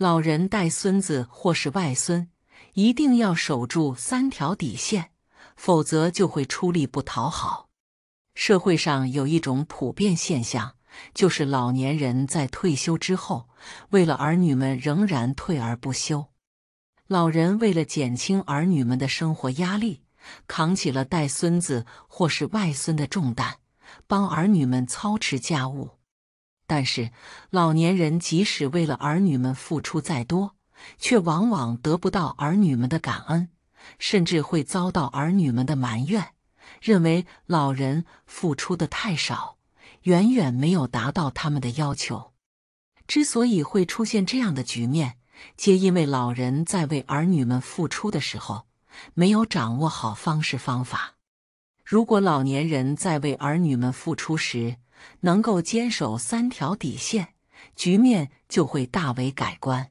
老人带孙子或是外孙，一定要守住三条底线，否则就会出力不讨好。社会上有一种普遍现象，就是老年人在退休之后，为了儿女们仍然退而不休。老人为了减轻儿女们的生活压力，扛起了带孙子或是外孙的重担，帮儿女们操持家务。但是，老年人即使为了儿女们付出再多，却往往得不到儿女们的感恩，甚至会遭到儿女们的埋怨，认为老人付出的太少，远远没有达到他们的要求。之所以会出现这样的局面，皆因为老人在为儿女们付出的时候，没有掌握好方式方法。如果老年人在为儿女们付出时，能够坚守三条底线，局面就会大为改观。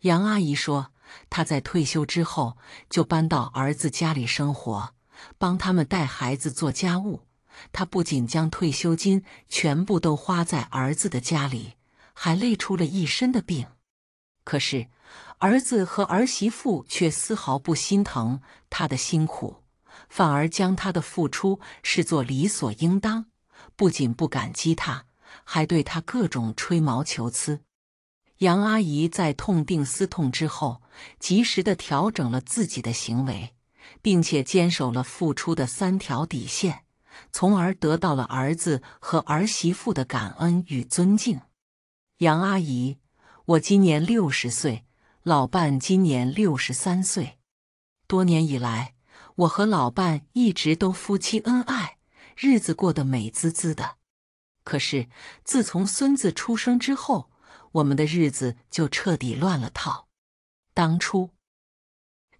杨阿姨说：“她在退休之后就搬到儿子家里生活，帮他们带孩子、做家务。她不仅将退休金全部都花在儿子的家里，还累出了一身的病。可是儿子和儿媳妇却丝毫不心疼她的辛苦，反而将她的付出视作理所应当。”不仅不感激他，还对他各种吹毛求疵。杨阿姨在痛定思痛之后，及时的调整了自己的行为，并且坚守了付出的三条底线，从而得到了儿子和儿媳妇的感恩与尊敬。杨阿姨，我今年六十岁，老伴今年六十三岁，多年以来，我和老伴一直都夫妻恩爱。日子过得美滋滋的，可是自从孙子出生之后，我们的日子就彻底乱了套。当初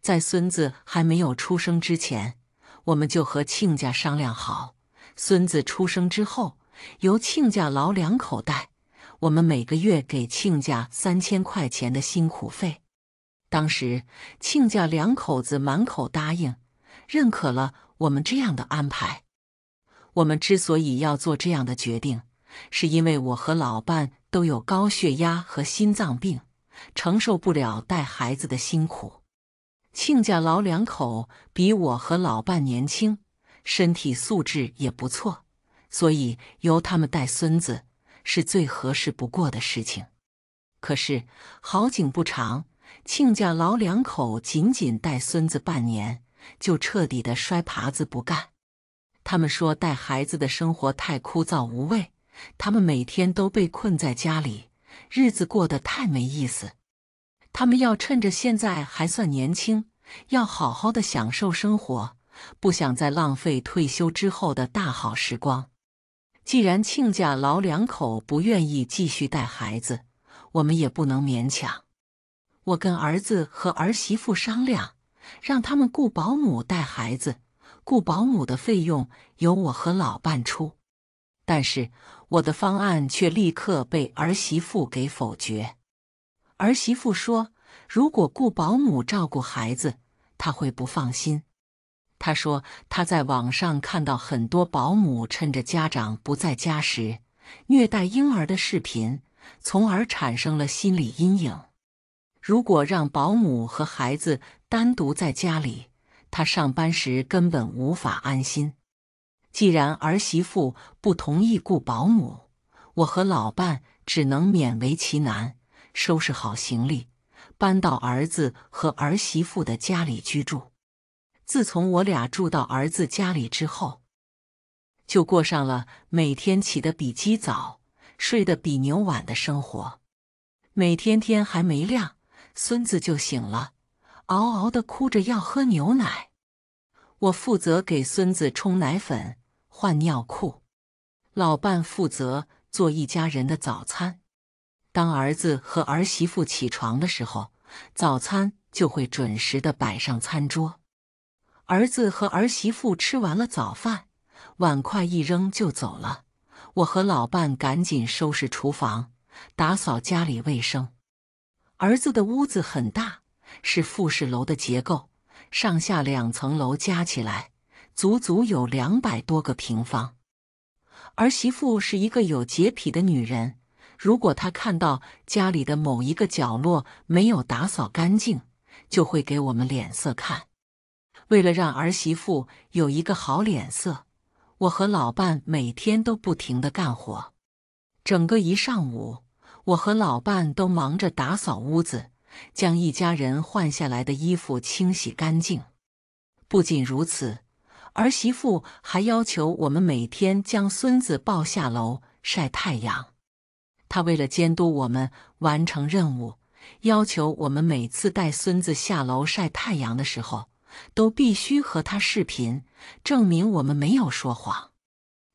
在孙子还没有出生之前，我们就和亲家商量好，孙子出生之后由亲家老两口带，我们每个月给亲家三千块钱的辛苦费。当时亲家两口子满口答应，认可了我们这样的安排。我们之所以要做这样的决定，是因为我和老伴都有高血压和心脏病，承受不了带孩子的辛苦。亲家老两口比我和老伴年轻，身体素质也不错，所以由他们带孙子是最合适不过的事情。可是好景不长，亲家老两口仅仅带孙子半年，就彻底的摔耙子不干。他们说带孩子的生活太枯燥无味，他们每天都被困在家里，日子过得太没意思。他们要趁着现在还算年轻，要好好的享受生活，不想再浪费退休之后的大好时光。既然亲家老两口不愿意继续带孩子，我们也不能勉强。我跟儿子和儿媳妇商量，让他们雇保姆带孩子。雇保姆的费用由我和老伴出，但是我的方案却立刻被儿媳妇给否决。儿媳妇说：“如果雇保姆照顾孩子，她会不放心。她说她在网上看到很多保姆趁着家长不在家时虐待婴儿的视频，从而产生了心理阴影。如果让保姆和孩子单独在家里，”他上班时根本无法安心。既然儿媳妇不同意雇保姆，我和老伴只能勉为其难，收拾好行李，搬到儿子和儿媳妇的家里居住。自从我俩住到儿子家里之后，就过上了每天起得比鸡早、睡得比牛晚的生活。每天天还没亮，孙子就醒了。嗷嗷的哭着要喝牛奶，我负责给孙子冲奶粉、换尿裤，老伴负责做一家人的早餐。当儿子和儿媳妇起床的时候，早餐就会准时的摆上餐桌。儿子和儿媳妇吃完了早饭，碗筷一扔就走了。我和老伴赶紧收拾厨房，打扫家里卫生。儿子的屋子很大。是复式楼的结构，上下两层楼加起来足足有两百多个平方。儿媳妇是一个有洁癖的女人，如果她看到家里的某一个角落没有打扫干净，就会给我们脸色看。为了让儿媳妇有一个好脸色，我和老伴每天都不停的干活。整个一上午，我和老伴都忙着打扫屋子。将一家人换下来的衣服清洗干净。不仅如此，儿媳妇还要求我们每天将孙子抱下楼晒太阳。她为了监督我们完成任务，要求我们每次带孙子下楼晒太阳的时候，都必须和他视频，证明我们没有说谎。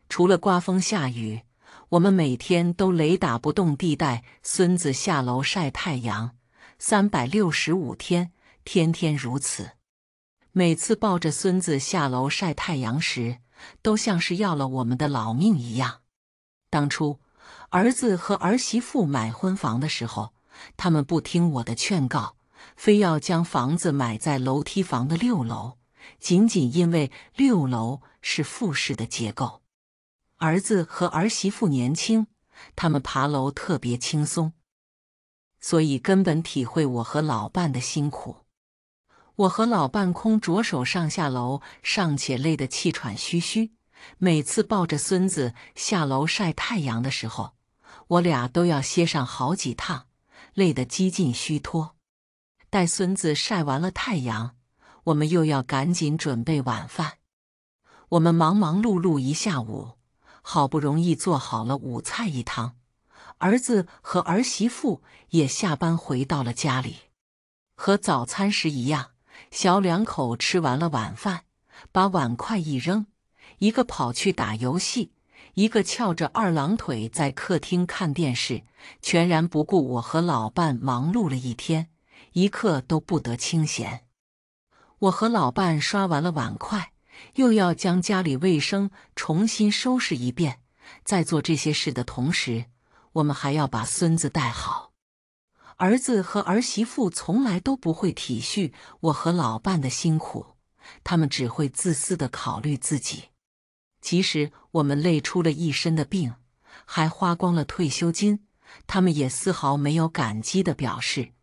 除了刮风下雨，我们每天都雷打不动地带孙子下楼晒太阳。三百六十五天，天天如此。每次抱着孙子下楼晒太阳时，都像是要了我们的老命一样。当初儿子和儿媳妇买婚房的时候，他们不听我的劝告，非要将房子买在楼梯房的六楼，仅仅因为六楼是复式的结构。儿子和儿媳妇年轻，他们爬楼特别轻松。所以根本体会我和老伴的辛苦。我和老伴空着手上下楼，尚且累得气喘吁吁。每次抱着孙子下楼晒太阳的时候，我俩都要歇上好几趟，累得几近虚脱。带孙子晒完了太阳，我们又要赶紧准备晚饭。我们忙忙碌碌一下午，好不容易做好了五菜一汤。儿子和儿媳妇也下班回到了家里，和早餐时一样，小两口吃完了晚饭，把碗筷一扔，一个跑去打游戏，一个翘着二郎腿在客厅看电视，全然不顾我和老伴忙碌了一天，一刻都不得清闲。我和老伴刷完了碗筷，又要将家里卫生重新收拾一遍，在做这些事的同时。我们还要把孙子带好，儿子和儿媳妇从来都不会体恤我和老伴的辛苦，他们只会自私的考虑自己。即使我们累出了一身的病，还花光了退休金，他们也丝毫没有感激的表示，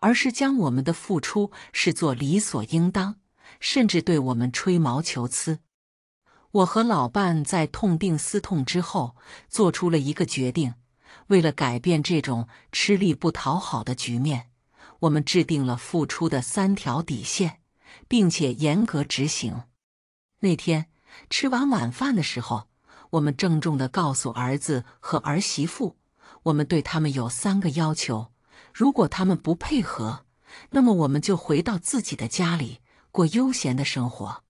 而是将我们的付出视作理所应当，甚至对我们吹毛求疵。我和老伴在痛定思痛之后，做出了一个决定。为了改变这种吃力不讨好的局面，我们制定了付出的三条底线，并且严格执行。那天吃完晚饭的时候，我们郑重地告诉儿子和儿媳妇，我们对他们有三个要求。如果他们不配合，那么我们就回到自己的家里过悠闲的生活。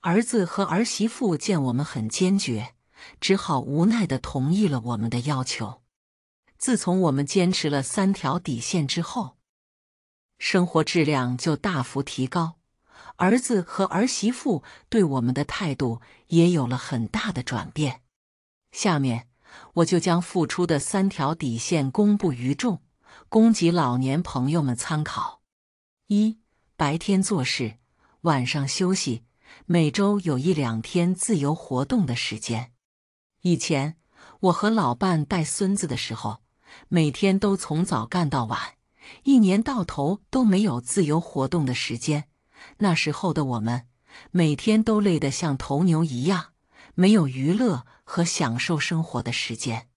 儿子和儿媳妇见我们很坚决，只好无奈地同意了我们的要求。自从我们坚持了三条底线之后，生活质量就大幅提高，儿子和儿媳妇对我们的态度也有了很大的转变。下面我就将付出的三条底线公布于众，供给老年朋友们参考：一、白天做事，晚上休息，每周有一两天自由活动的时间。以前我和老伴带孙子的时候，每天都从早干到晚，一年到头都没有自由活动的时间。那时候的我们，每天都累得像头牛一样，没有娱乐和享受生活的时间。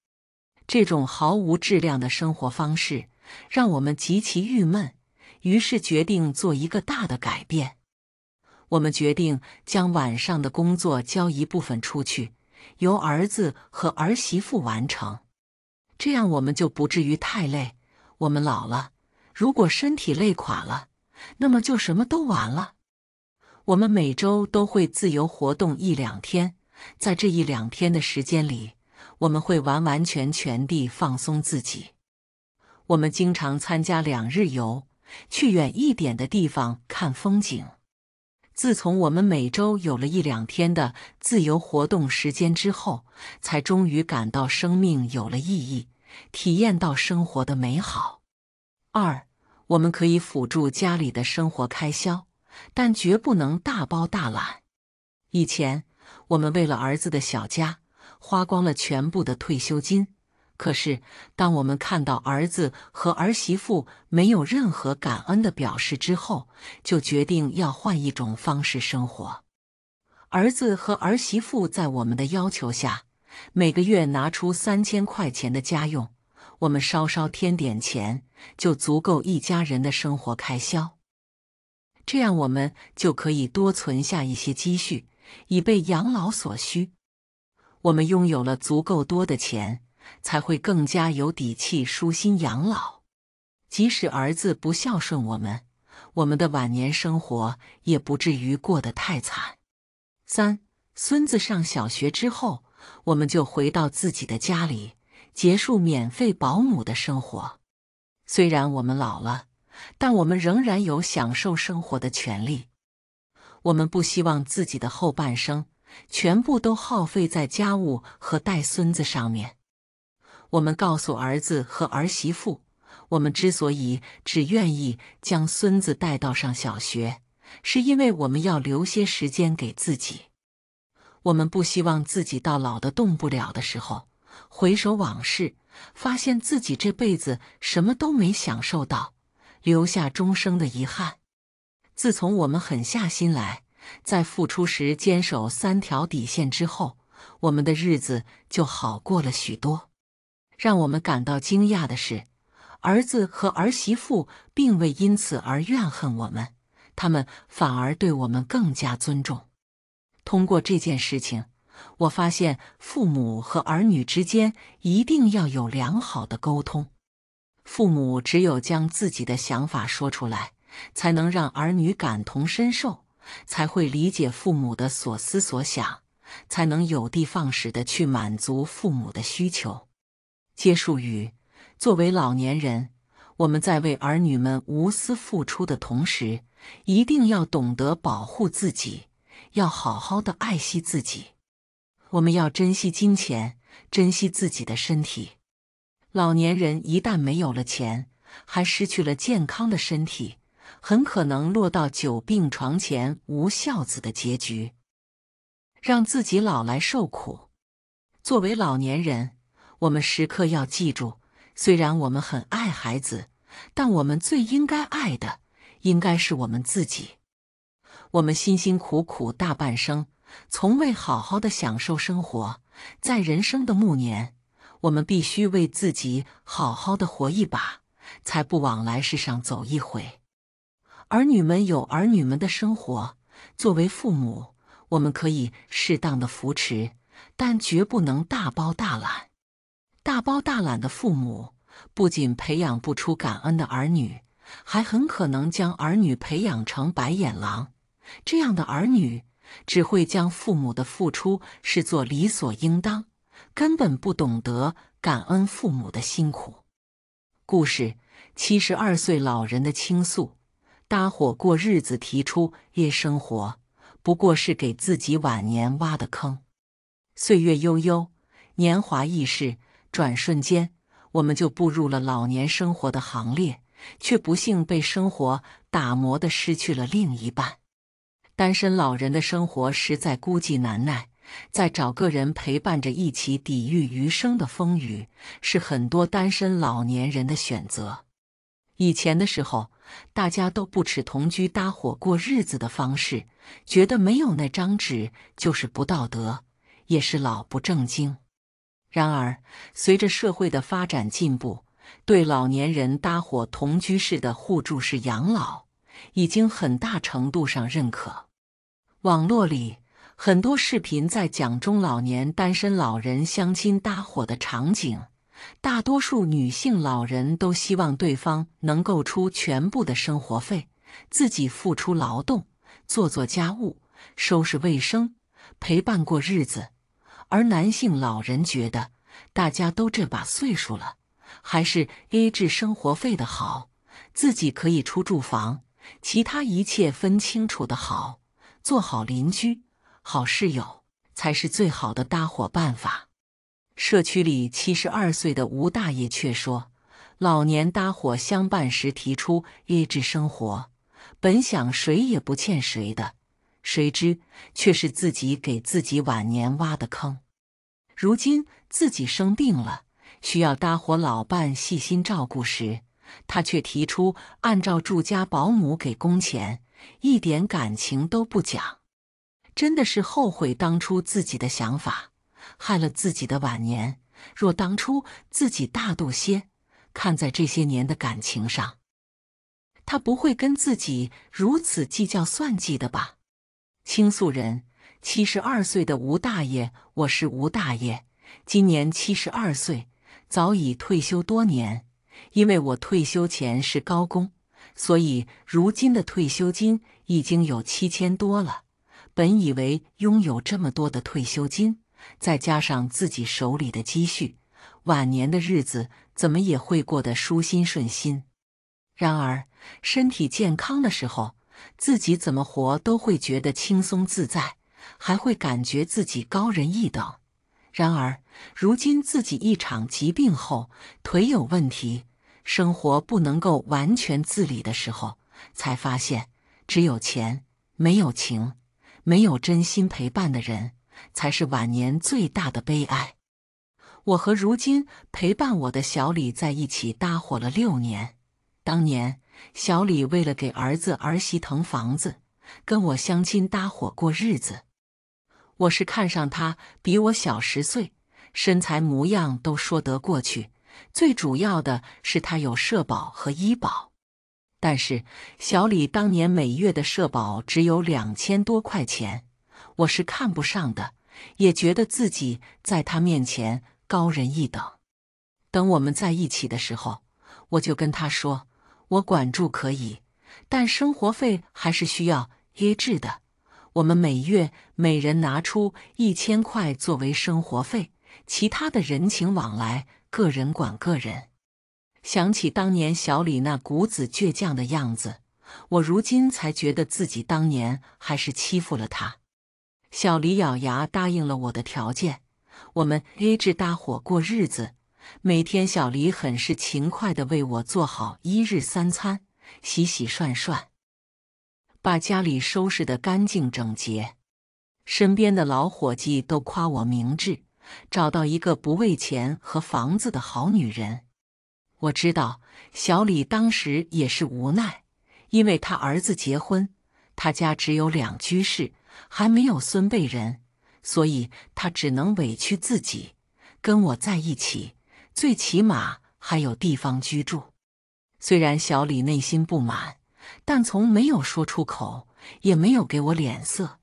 这种毫无质量的生活方式让我们极其郁闷，于是决定做一个大的改变。我们决定将晚上的工作交一部分出去，由儿子和儿媳妇完成。这样我们就不至于太累。我们老了，如果身体累垮了，那么就什么都完了。我们每周都会自由活动一两天，在这一两天的时间里，我们会完完全全地放松自己。我们经常参加两日游，去远一点的地方看风景。自从我们每周有了一两天的自由活动时间之后，才终于感到生命有了意义。体验到生活的美好。二，我们可以辅助家里的生活开销，但绝不能大包大揽。以前，我们为了儿子的小家，花光了全部的退休金。可是，当我们看到儿子和儿媳妇没有任何感恩的表示之后，就决定要换一种方式生活。儿子和儿媳妇在我们的要求下。每个月拿出三千块钱的家用，我们稍稍添点钱就足够一家人的生活开销。这样我们就可以多存下一些积蓄，以备养老所需。我们拥有了足够多的钱，才会更加有底气舒心养老。即使儿子不孝顺我们，我们的晚年生活也不至于过得太惨。三孙子上小学之后。我们就回到自己的家里，结束免费保姆的生活。虽然我们老了，但我们仍然有享受生活的权利。我们不希望自己的后半生全部都耗费在家务和带孙子上面。我们告诉儿子和儿媳妇，我们之所以只愿意将孙子带到上小学，是因为我们要留些时间给自己。我们不希望自己到老的动不了的时候，回首往事，发现自己这辈子什么都没享受到，留下终生的遗憾。自从我们狠下心来，在付出时坚守三条底线之后，我们的日子就好过了许多。让我们感到惊讶的是，儿子和儿媳妇并未因此而怨恨我们，他们反而对我们更加尊重。通过这件事情，我发现父母和儿女之间一定要有良好的沟通。父母只有将自己的想法说出来，才能让儿女感同身受，才会理解父母的所思所想，才能有的放矢的去满足父母的需求。接束语，作为老年人，我们在为儿女们无私付出的同时，一定要懂得保护自己。要好好的爱惜自己，我们要珍惜金钱，珍惜自己的身体。老年人一旦没有了钱，还失去了健康的身体，很可能落到久病床前无孝子的结局，让自己老来受苦。作为老年人，我们时刻要记住：虽然我们很爱孩子，但我们最应该爱的，应该是我们自己。我们辛辛苦苦大半生，从未好好的享受生活，在人生的暮年，我们必须为自己好好的活一把，才不枉来世上走一回。儿女们有儿女们的生活，作为父母，我们可以适当的扶持，但绝不能大包大揽。大包大揽的父母，不仅培养不出感恩的儿女，还很可能将儿女培养成白眼狼。这样的儿女只会将父母的付出视作理所应当，根本不懂得感恩父母的辛苦。故事：七十二岁老人的倾诉，搭伙过日子，提出夜生活不过是给自己晚年挖的坑。岁月悠悠，年华易逝，转瞬间我们就步入了老年生活的行列，却不幸被生活打磨的失去了另一半。单身老人的生活实在孤寂难耐，在找个人陪伴着一起抵御余生的风雨，是很多单身老年人的选择。以前的时候，大家都不耻同居搭伙过日子的方式，觉得没有那张纸就是不道德，也是老不正经。然而，随着社会的发展进步，对老年人搭伙同居式的互助式养老，已经很大程度上认可。网络里很多视频在讲中老年单身老人相亲搭伙的场景，大多数女性老人都希望对方能够出全部的生活费，自己付出劳动，做做家务，收拾卫生，陪伴过日子。而男性老人觉得，大家都这把岁数了，还是 A 制生活费的好，自己可以出住房，其他一切分清楚的好。做好邻居、好室友才是最好的搭伙办法。社区里七十二岁的吴大爷却说，老年搭伙相伴时提出日式生活，本想谁也不欠谁的，谁知却是自己给自己晚年挖的坑。如今自己生病了，需要搭伙老伴细心照顾时，他却提出按照住家保姆给工钱。一点感情都不讲，真的是后悔当初自己的想法，害了自己的晚年。若当初自己大度些，看在这些年的感情上，他不会跟自己如此计较算计的吧？倾诉人：七十二岁的吴大爷，我是吴大爷，今年七十二岁，早已退休多年，因为我退休前是高工。所以，如今的退休金已经有七千多了。本以为拥有这么多的退休金，再加上自己手里的积蓄，晚年的日子怎么也会过得舒心顺心。然而，身体健康的时候，自己怎么活都会觉得轻松自在，还会感觉自己高人一等。然而，如今自己一场疾病后，腿有问题。生活不能够完全自理的时候，才发现只有钱没有情，没有真心陪伴的人，才是晚年最大的悲哀。我和如今陪伴我的小李在一起搭伙了六年。当年小李为了给儿子儿媳腾房子，跟我相亲搭伙过日子。我是看上他比我小十岁，身材模样都说得过去。最主要的是他有社保和医保，但是小李当年每月的社保只有两千多块钱，我是看不上的，也觉得自己在他面前高人一等。等我们在一起的时候，我就跟他说，我管住可以，但生活费还是需要约制的。我们每月每人拿出一千块作为生活费，其他的人情往来。个人管个人。想起当年小李那骨子倔强的样子，我如今才觉得自己当年还是欺负了他。小李咬牙答应了我的条件，我们 A 制搭伙过日子。每天，小李很是勤快的为我做好一日三餐，洗洗涮涮，把家里收拾的干净整洁。身边的老伙计都夸我明智。找到一个不为钱和房子的好女人。我知道小李当时也是无奈，因为他儿子结婚，他家只有两居室，还没有孙辈人，所以他只能委屈自己跟我在一起，最起码还有地方居住。虽然小李内心不满，但从没有说出口，也没有给我脸色，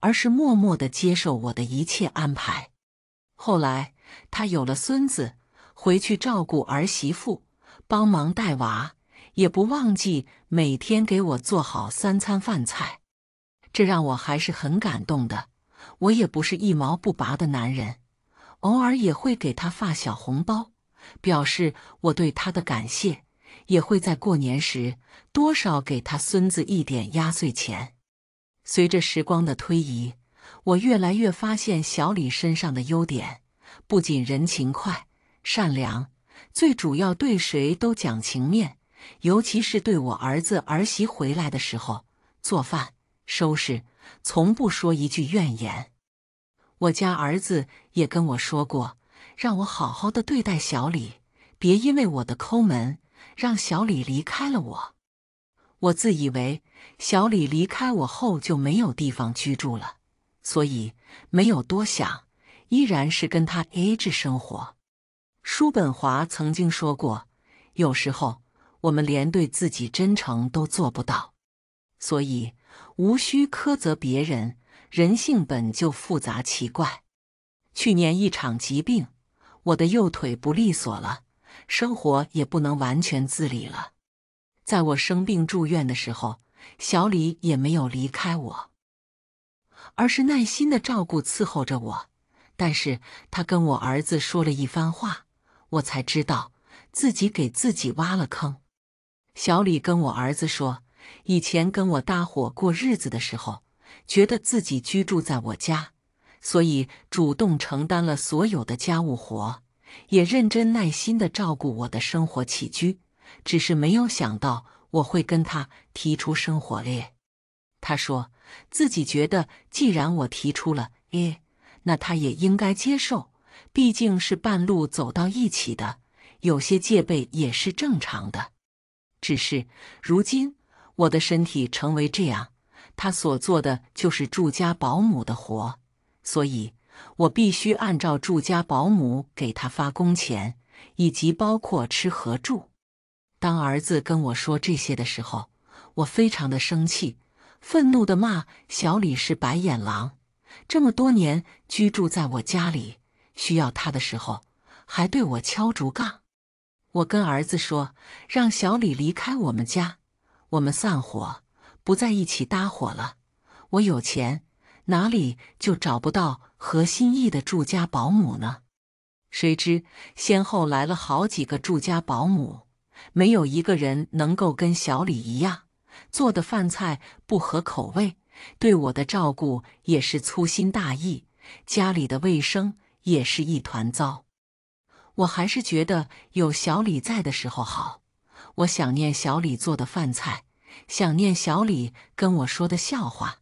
而是默默地接受我的一切安排。后来他有了孙子，回去照顾儿媳妇，帮忙带娃，也不忘记每天给我做好三餐饭菜，这让我还是很感动的。我也不是一毛不拔的男人，偶尔也会给他发小红包，表示我对他的感谢，也会在过年时多少给他孙子一点压岁钱。随着时光的推移。我越来越发现小李身上的优点，不仅人勤快、善良，最主要对谁都讲情面，尤其是对我儿子儿媳回来的时候，做饭、收拾，从不说一句怨言。我家儿子也跟我说过，让我好好的对待小李，别因为我的抠门让小李离开了我。我自以为小李离开我后就没有地方居住了。所以没有多想，依然是跟他 A 制生活。叔本华曾经说过：“有时候我们连对自己真诚都做不到，所以无需苛责别人。人性本就复杂奇怪。”去年一场疾病，我的右腿不利索了，生活也不能完全自理了。在我生病住院的时候，小李也没有离开我。而是耐心的照顾伺候着我，但是他跟我儿子说了一番话，我才知道自己给自己挖了坑。小李跟我儿子说，以前跟我搭伙过日子的时候，觉得自己居住在我家，所以主动承担了所有的家务活，也认真耐心的照顾我的生活起居，只是没有想到我会跟他提出生活列。他说。自己觉得，既然我提出了耶，那他也应该接受，毕竟是半路走到一起的，有些戒备也是正常的。只是如今我的身体成为这样，他所做的就是住家保姆的活，所以我必须按照住家保姆给他发工钱，以及包括吃和住。当儿子跟我说这些的时候，我非常的生气。愤怒的骂小李是白眼狼，这么多年居住在我家里，需要他的时候还对我敲竹杠。我跟儿子说，让小李离开我们家，我们散伙，不在一起搭伙了。我有钱，哪里就找不到合心意的住家保姆呢？谁知先后来了好几个住家保姆，没有一个人能够跟小李一样。做的饭菜不合口味，对我的照顾也是粗心大意，家里的卫生也是一团糟。我还是觉得有小李在的时候好。我想念小李做的饭菜，想念小李跟我说的笑话，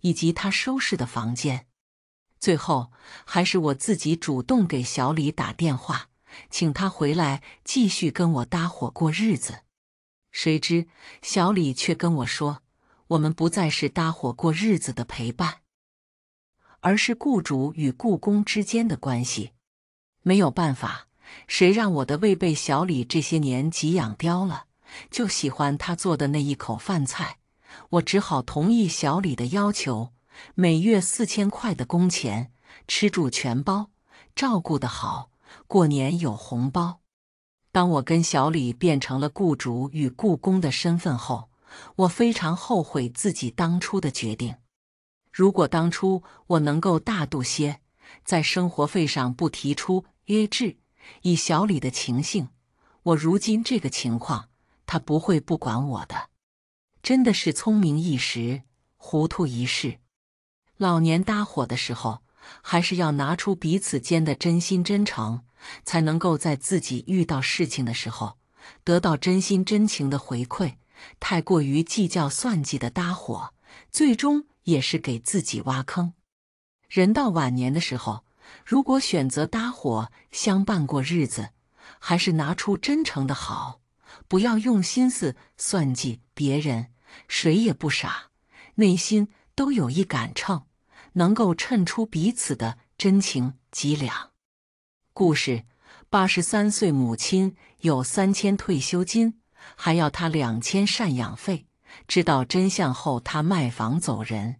以及他收拾的房间。最后，还是我自己主动给小李打电话，请他回来继续跟我搭伙过日子。谁知小李却跟我说：“我们不再是搭伙过日子的陪伴，而是雇主与雇工之间的关系。没有办法，谁让我的胃被小李这些年给养刁了？就喜欢他做的那一口饭菜。我只好同意小李的要求，每月四千块的工钱，吃住全包，照顾的好，过年有红包。”当我跟小李变成了雇主与雇工的身份后，我非常后悔自己当初的决定。如果当初我能够大度些，在生活费上不提出约制，以小李的情性，我如今这个情况，他不会不管我的。真的是聪明一时，糊涂一世。老年搭伙的时候。还是要拿出彼此间的真心真诚，才能够在自己遇到事情的时候得到真心真情的回馈。太过于计较算计的搭伙，最终也是给自己挖坑。人到晚年的时候，如果选择搭伙相伴过日子，还是拿出真诚的好，不要用心思算计别人。谁也不傻，内心都有一杆秤。能够衬出彼此的真情脊梁。故事：八十三岁母亲有三千退休金，还要他两千赡养费。知道真相后，他卖房走人。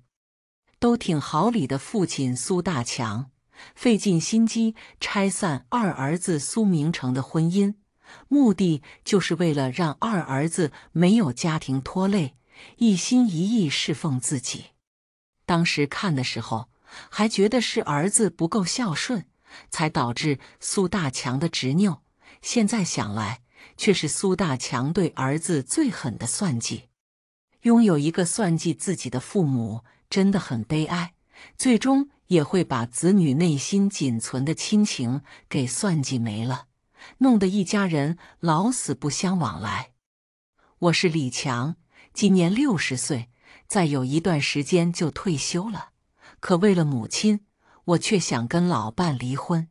都挺好里的父亲苏大强，费尽心机拆散二儿子苏明成的婚姻，目的就是为了让二儿子没有家庭拖累，一心一意侍奉自己。当时看的时候，还觉得是儿子不够孝顺，才导致苏大强的执拗。现在想来，却是苏大强对儿子最狠的算计。拥有一个算计自己的父母，真的很悲哀。最终也会把子女内心仅存的亲情给算计没了，弄得一家人老死不相往来。我是李强，今年六十岁。再有一段时间就退休了，可为了母亲，我却想跟老伴离婚。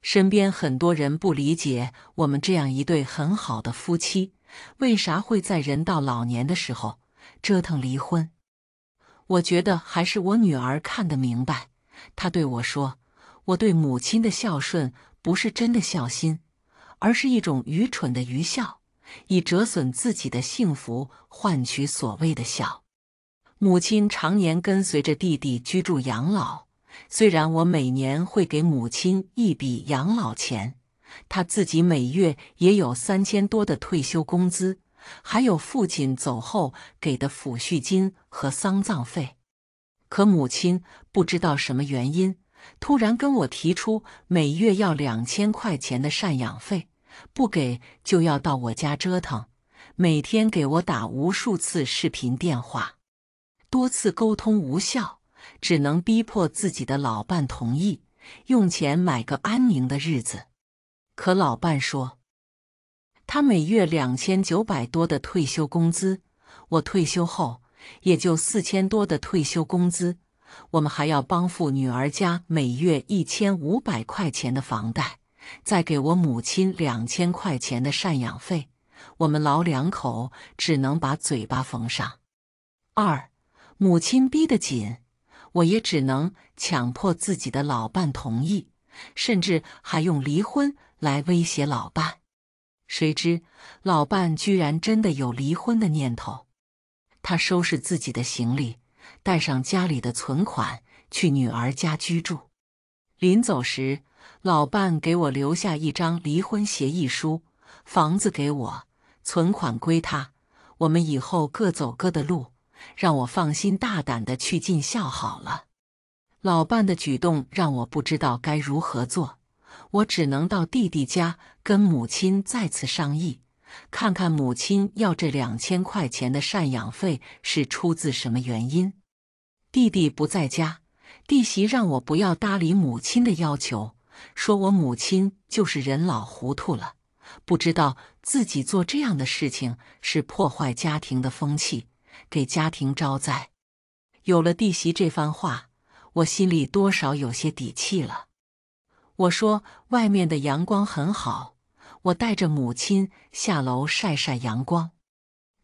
身边很多人不理解我们这样一对很好的夫妻，为啥会在人到老年的时候折腾离婚？我觉得还是我女儿看得明白。她对我说：“我对母亲的孝顺不是真的孝心，而是一种愚蠢的愚孝，以折损自己的幸福换取所谓的孝。”母亲常年跟随着弟弟居住养老，虽然我每年会给母亲一笔养老钱，她自己每月也有三千多的退休工资，还有父亲走后给的抚恤金和丧葬费，可母亲不知道什么原因，突然跟我提出每月要两千块钱的赡养费，不给就要到我家折腾，每天给我打无数次视频电话。多次沟通无效，只能逼迫自己的老伴同意用钱买个安宁的日子。可老伴说：“他每月两千九百多的退休工资，我退休后也就四千多的退休工资。我们还要帮付女儿家每月一千五百块钱的房贷，再给我母亲两千块钱的赡养费。我们老两口只能把嘴巴缝上。”二。母亲逼得紧，我也只能强迫自己的老伴同意，甚至还用离婚来威胁老伴。谁知老伴居然真的有离婚的念头。他收拾自己的行李，带上家里的存款，去女儿家居住。临走时，老伴给我留下一张离婚协议书：房子给我，存款归他，我们以后各走各的路。让我放心大胆的去尽孝好了。老伴的举动让我不知道该如何做，我只能到弟弟家跟母亲再次商议，看看母亲要这两千块钱的赡养费是出自什么原因。弟弟不在家，弟媳让我不要搭理母亲的要求，说我母亲就是人老糊涂了，不知道自己做这样的事情是破坏家庭的风气。给家庭招灾。有了弟媳这番话，我心里多少有些底气了。我说：“外面的阳光很好，我带着母亲下楼晒晒阳光。”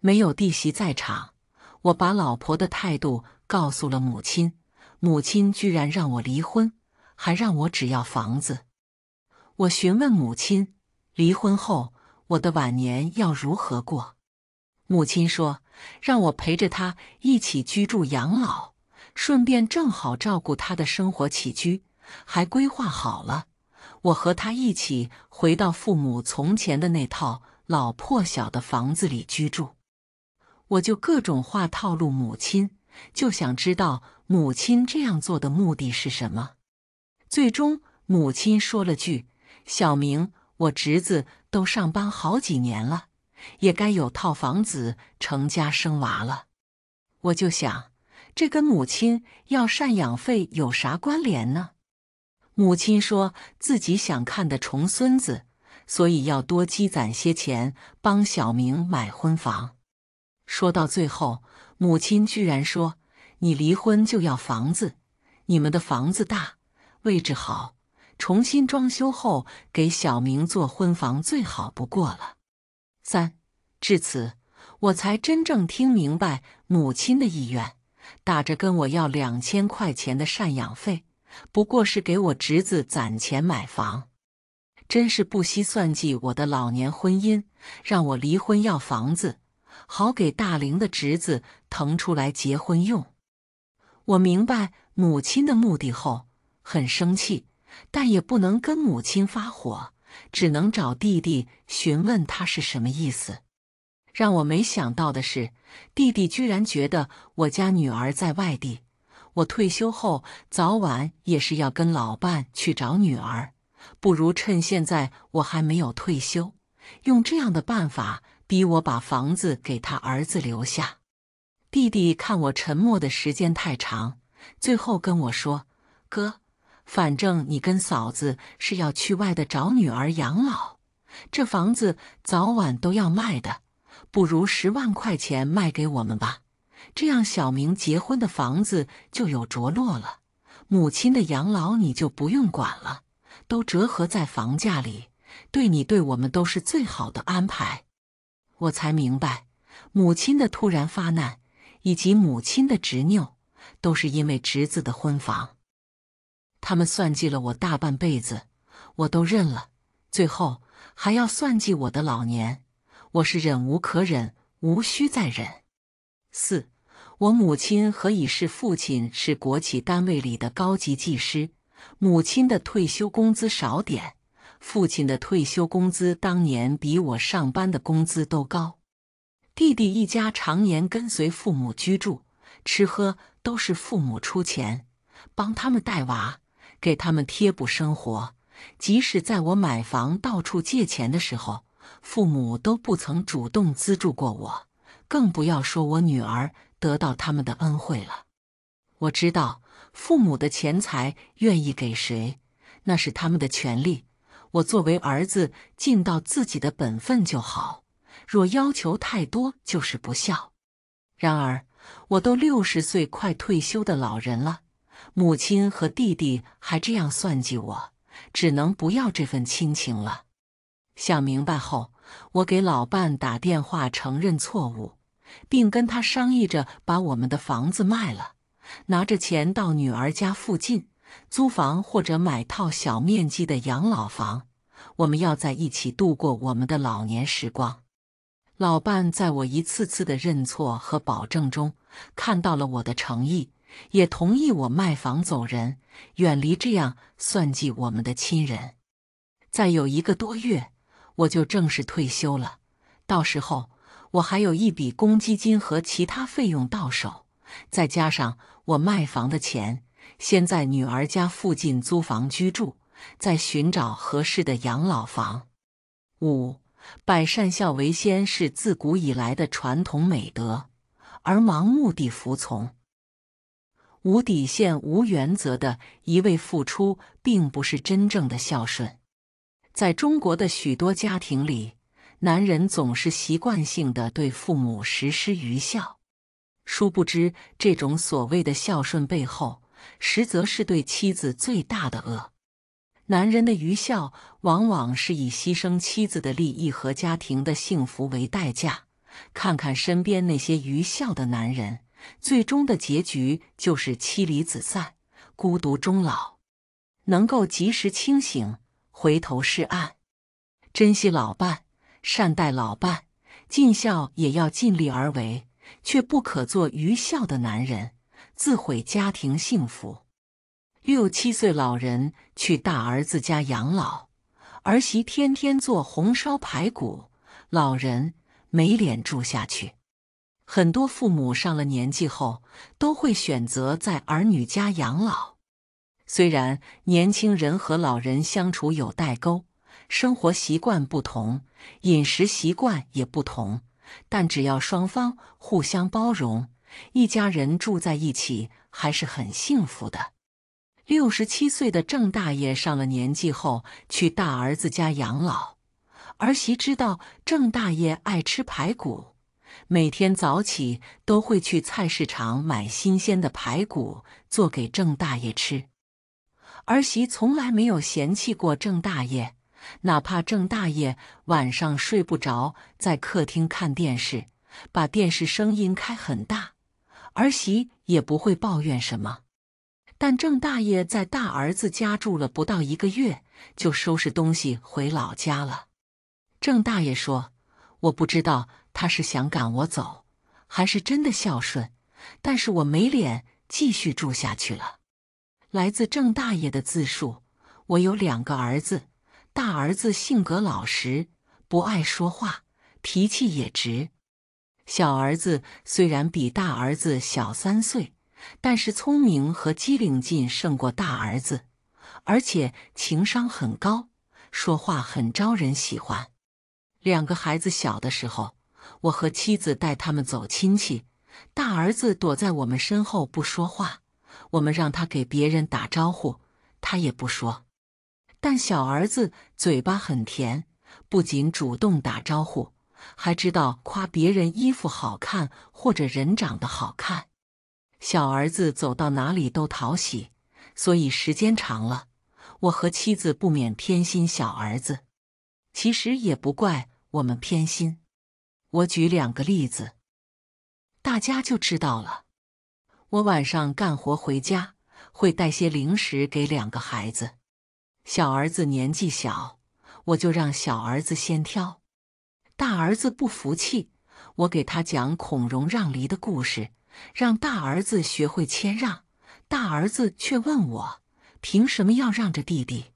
没有弟媳在场，我把老婆的态度告诉了母亲。母亲居然让我离婚，还让我只要房子。我询问母亲，离婚后我的晚年要如何过？母亲说。让我陪着他一起居住养老，顺便正好照顾他的生活起居，还规划好了我和他一起回到父母从前的那套老破小的房子里居住。我就各种话套路母亲，就想知道母亲这样做的目的是什么。最终，母亲说了句：“小明，我侄子都上班好几年了。”也该有套房子成家生娃了，我就想，这跟母亲要赡养费有啥关联呢？母亲说自己想看的重孙子，所以要多积攒些钱帮小明买婚房。说到最后，母亲居然说：“你离婚就要房子，你们的房子大，位置好，重新装修后给小明做婚房最好不过了。”三，至此我才真正听明白母亲的意愿，打着跟我要两千块钱的赡养费，不过是给我侄子攒钱买房，真是不惜算计我的老年婚姻，让我离婚要房子，好给大龄的侄子腾出来结婚用。我明白母亲的目的后，很生气，但也不能跟母亲发火。只能找弟弟询问他是什么意思。让我没想到的是，弟弟居然觉得我家女儿在外地，我退休后早晚也是要跟老伴去找女儿，不如趁现在我还没有退休，用这样的办法逼我把房子给他儿子留下。弟弟看我沉默的时间太长，最后跟我说：“哥。”反正你跟嫂子是要去外的找女儿养老，这房子早晚都要卖的，不如十万块钱卖给我们吧。这样小明结婚的房子就有着落了，母亲的养老你就不用管了，都折合在房价里，对你对我们都是最好的安排。我才明白，母亲的突然发难以及母亲的执拗，都是因为侄子的婚房。他们算计了我大半辈子，我都认了。最后还要算计我的老年，我是忍无可忍，无需再忍。四，我母亲和已逝父亲是国企单位里的高级技师，母亲的退休工资少点，父亲的退休工资当年比我上班的工资都高。弟弟一家常年跟随父母居住，吃喝都是父母出钱，帮他们带娃。给他们贴补生活，即使在我买房到处借钱的时候，父母都不曾主动资助过我，更不要说我女儿得到他们的恩惠了。我知道父母的钱财愿意给谁，那是他们的权利，我作为儿子尽到自己的本分就好。若要求太多，就是不孝。然而，我都六十岁快退休的老人了。母亲和弟弟还这样算计我，只能不要这份亲情了。想明白后，我给老伴打电话承认错误，并跟他商议着把我们的房子卖了，拿着钱到女儿家附近租房或者买套小面积的养老房。我们要在一起度过我们的老年时光。老伴在我一次次的认错和保证中，看到了我的诚意。也同意我卖房走人，远离这样算计我们的亲人。再有一个多月，我就正式退休了。到时候我还有一笔公积金和其他费用到手，再加上我卖房的钱，先在女儿家附近租房居住，再寻找合适的养老房。五，百善孝为先，是自古以来的传统美德，而盲目的服从。无底线、无原则的一味付出，并不是真正的孝顺。在中国的许多家庭里，男人总是习惯性的对父母实施愚孝，殊不知这种所谓的孝顺背后，实则是对妻子最大的恶。男人的愚孝，往往是以牺牲妻子的利益和家庭的幸福为代价。看看身边那些愚孝的男人。最终的结局就是妻离子散，孤独终老。能够及时清醒，回头是岸。珍惜老伴，善待老伴，尽孝也要尽力而为，却不可做愚孝的男人，自毁家庭幸福。六七岁老人去大儿子家养老，儿媳天天做红烧排骨，老人没脸住下去。很多父母上了年纪后都会选择在儿女家养老。虽然年轻人和老人相处有代沟，生活习惯不同，饮食习惯也不同，但只要双方互相包容，一家人住在一起还是很幸福的。六十七岁的郑大爷上了年纪后去大儿子家养老，儿媳知道郑大爷爱吃排骨。每天早起都会去菜市场买新鲜的排骨做给郑大爷吃，儿媳从来没有嫌弃过郑大爷，哪怕郑大爷晚上睡不着，在客厅看电视，把电视声音开很大，儿媳也不会抱怨什么。但郑大爷在大儿子家住了不到一个月，就收拾东西回老家了。郑大爷说：“我不知道。”他是想赶我走，还是真的孝顺？但是我没脸继续住下去了。来自郑大爷的自述：我有两个儿子，大儿子性格老实，不爱说话，脾气也直；小儿子虽然比大儿子小三岁，但是聪明和机灵劲胜过大儿子，而且情商很高，说话很招人喜欢。两个孩子小的时候。我和妻子带他们走亲戚，大儿子躲在我们身后不说话，我们让他给别人打招呼，他也不说。但小儿子嘴巴很甜，不仅主动打招呼，还知道夸别人衣服好看或者人长得好看。小儿子走到哪里都讨喜，所以时间长了，我和妻子不免偏心小儿子。其实也不怪我们偏心。我举两个例子，大家就知道了。我晚上干活回家，会带些零食给两个孩子。小儿子年纪小，我就让小儿子先挑。大儿子不服气，我给他讲孔融让梨的故事，让大儿子学会谦让。大儿子却问我，凭什么要让着弟弟？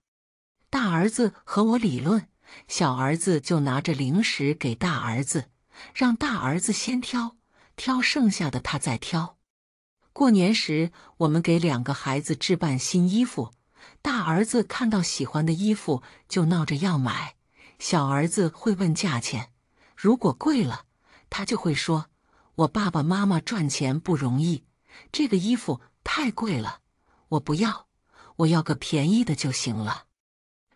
大儿子和我理论，小儿子就拿着零食给大儿子。让大儿子先挑，挑剩下的他再挑。过年时，我们给两个孩子置办新衣服。大儿子看到喜欢的衣服就闹着要买，小儿子会问价钱。如果贵了，他就会说：“我爸爸妈妈赚钱不容易，这个衣服太贵了，我不要，我要个便宜的就行了。”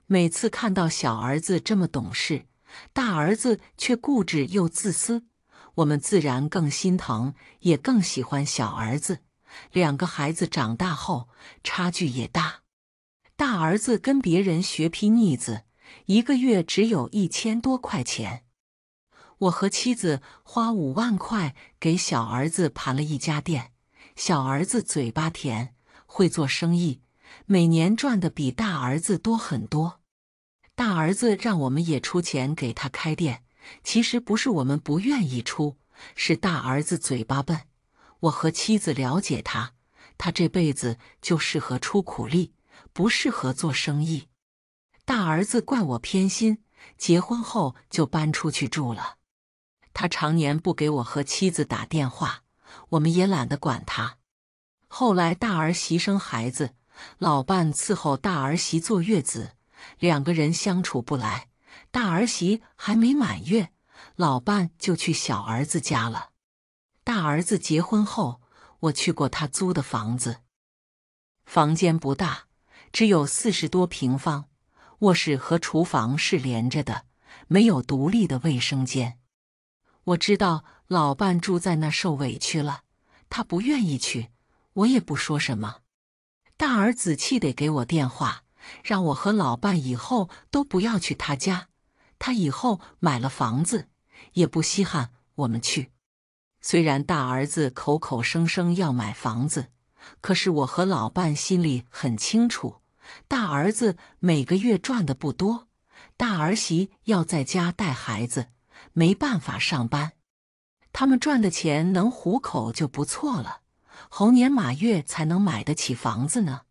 每次看到小儿子这么懂事。大儿子却固执又自私，我们自然更心疼，也更喜欢小儿子。两个孩子长大后差距也大，大儿子跟别人学批腻子，一个月只有一千多块钱。我和妻子花五万块给小儿子盘了一家店，小儿子嘴巴甜，会做生意，每年赚的比大儿子多很多。大儿子让我们也出钱给他开店，其实不是我们不愿意出，是大儿子嘴巴笨。我和妻子了解他，他这辈子就适合出苦力，不适合做生意。大儿子怪我偏心，结婚后就搬出去住了。他常年不给我和妻子打电话，我们也懒得管他。后来大儿媳生孩子，老伴伺候大儿媳坐月子。两个人相处不来，大儿媳还没满月，老伴就去小儿子家了。大儿子结婚后，我去过他租的房子，房间不大，只有四十多平方，卧室和厨房是连着的，没有独立的卫生间。我知道老伴住在那受委屈了，他不愿意去，我也不说什么。大儿子气得给我电话。让我和老伴以后都不要去他家，他以后买了房子，也不稀罕我们去。虽然大儿子口口声声要买房子，可是我和老伴心里很清楚，大儿子每个月赚的不多，大儿媳要在家带孩子，没办法上班，他们赚的钱能糊口就不错了，猴年马月才能买得起房子呢。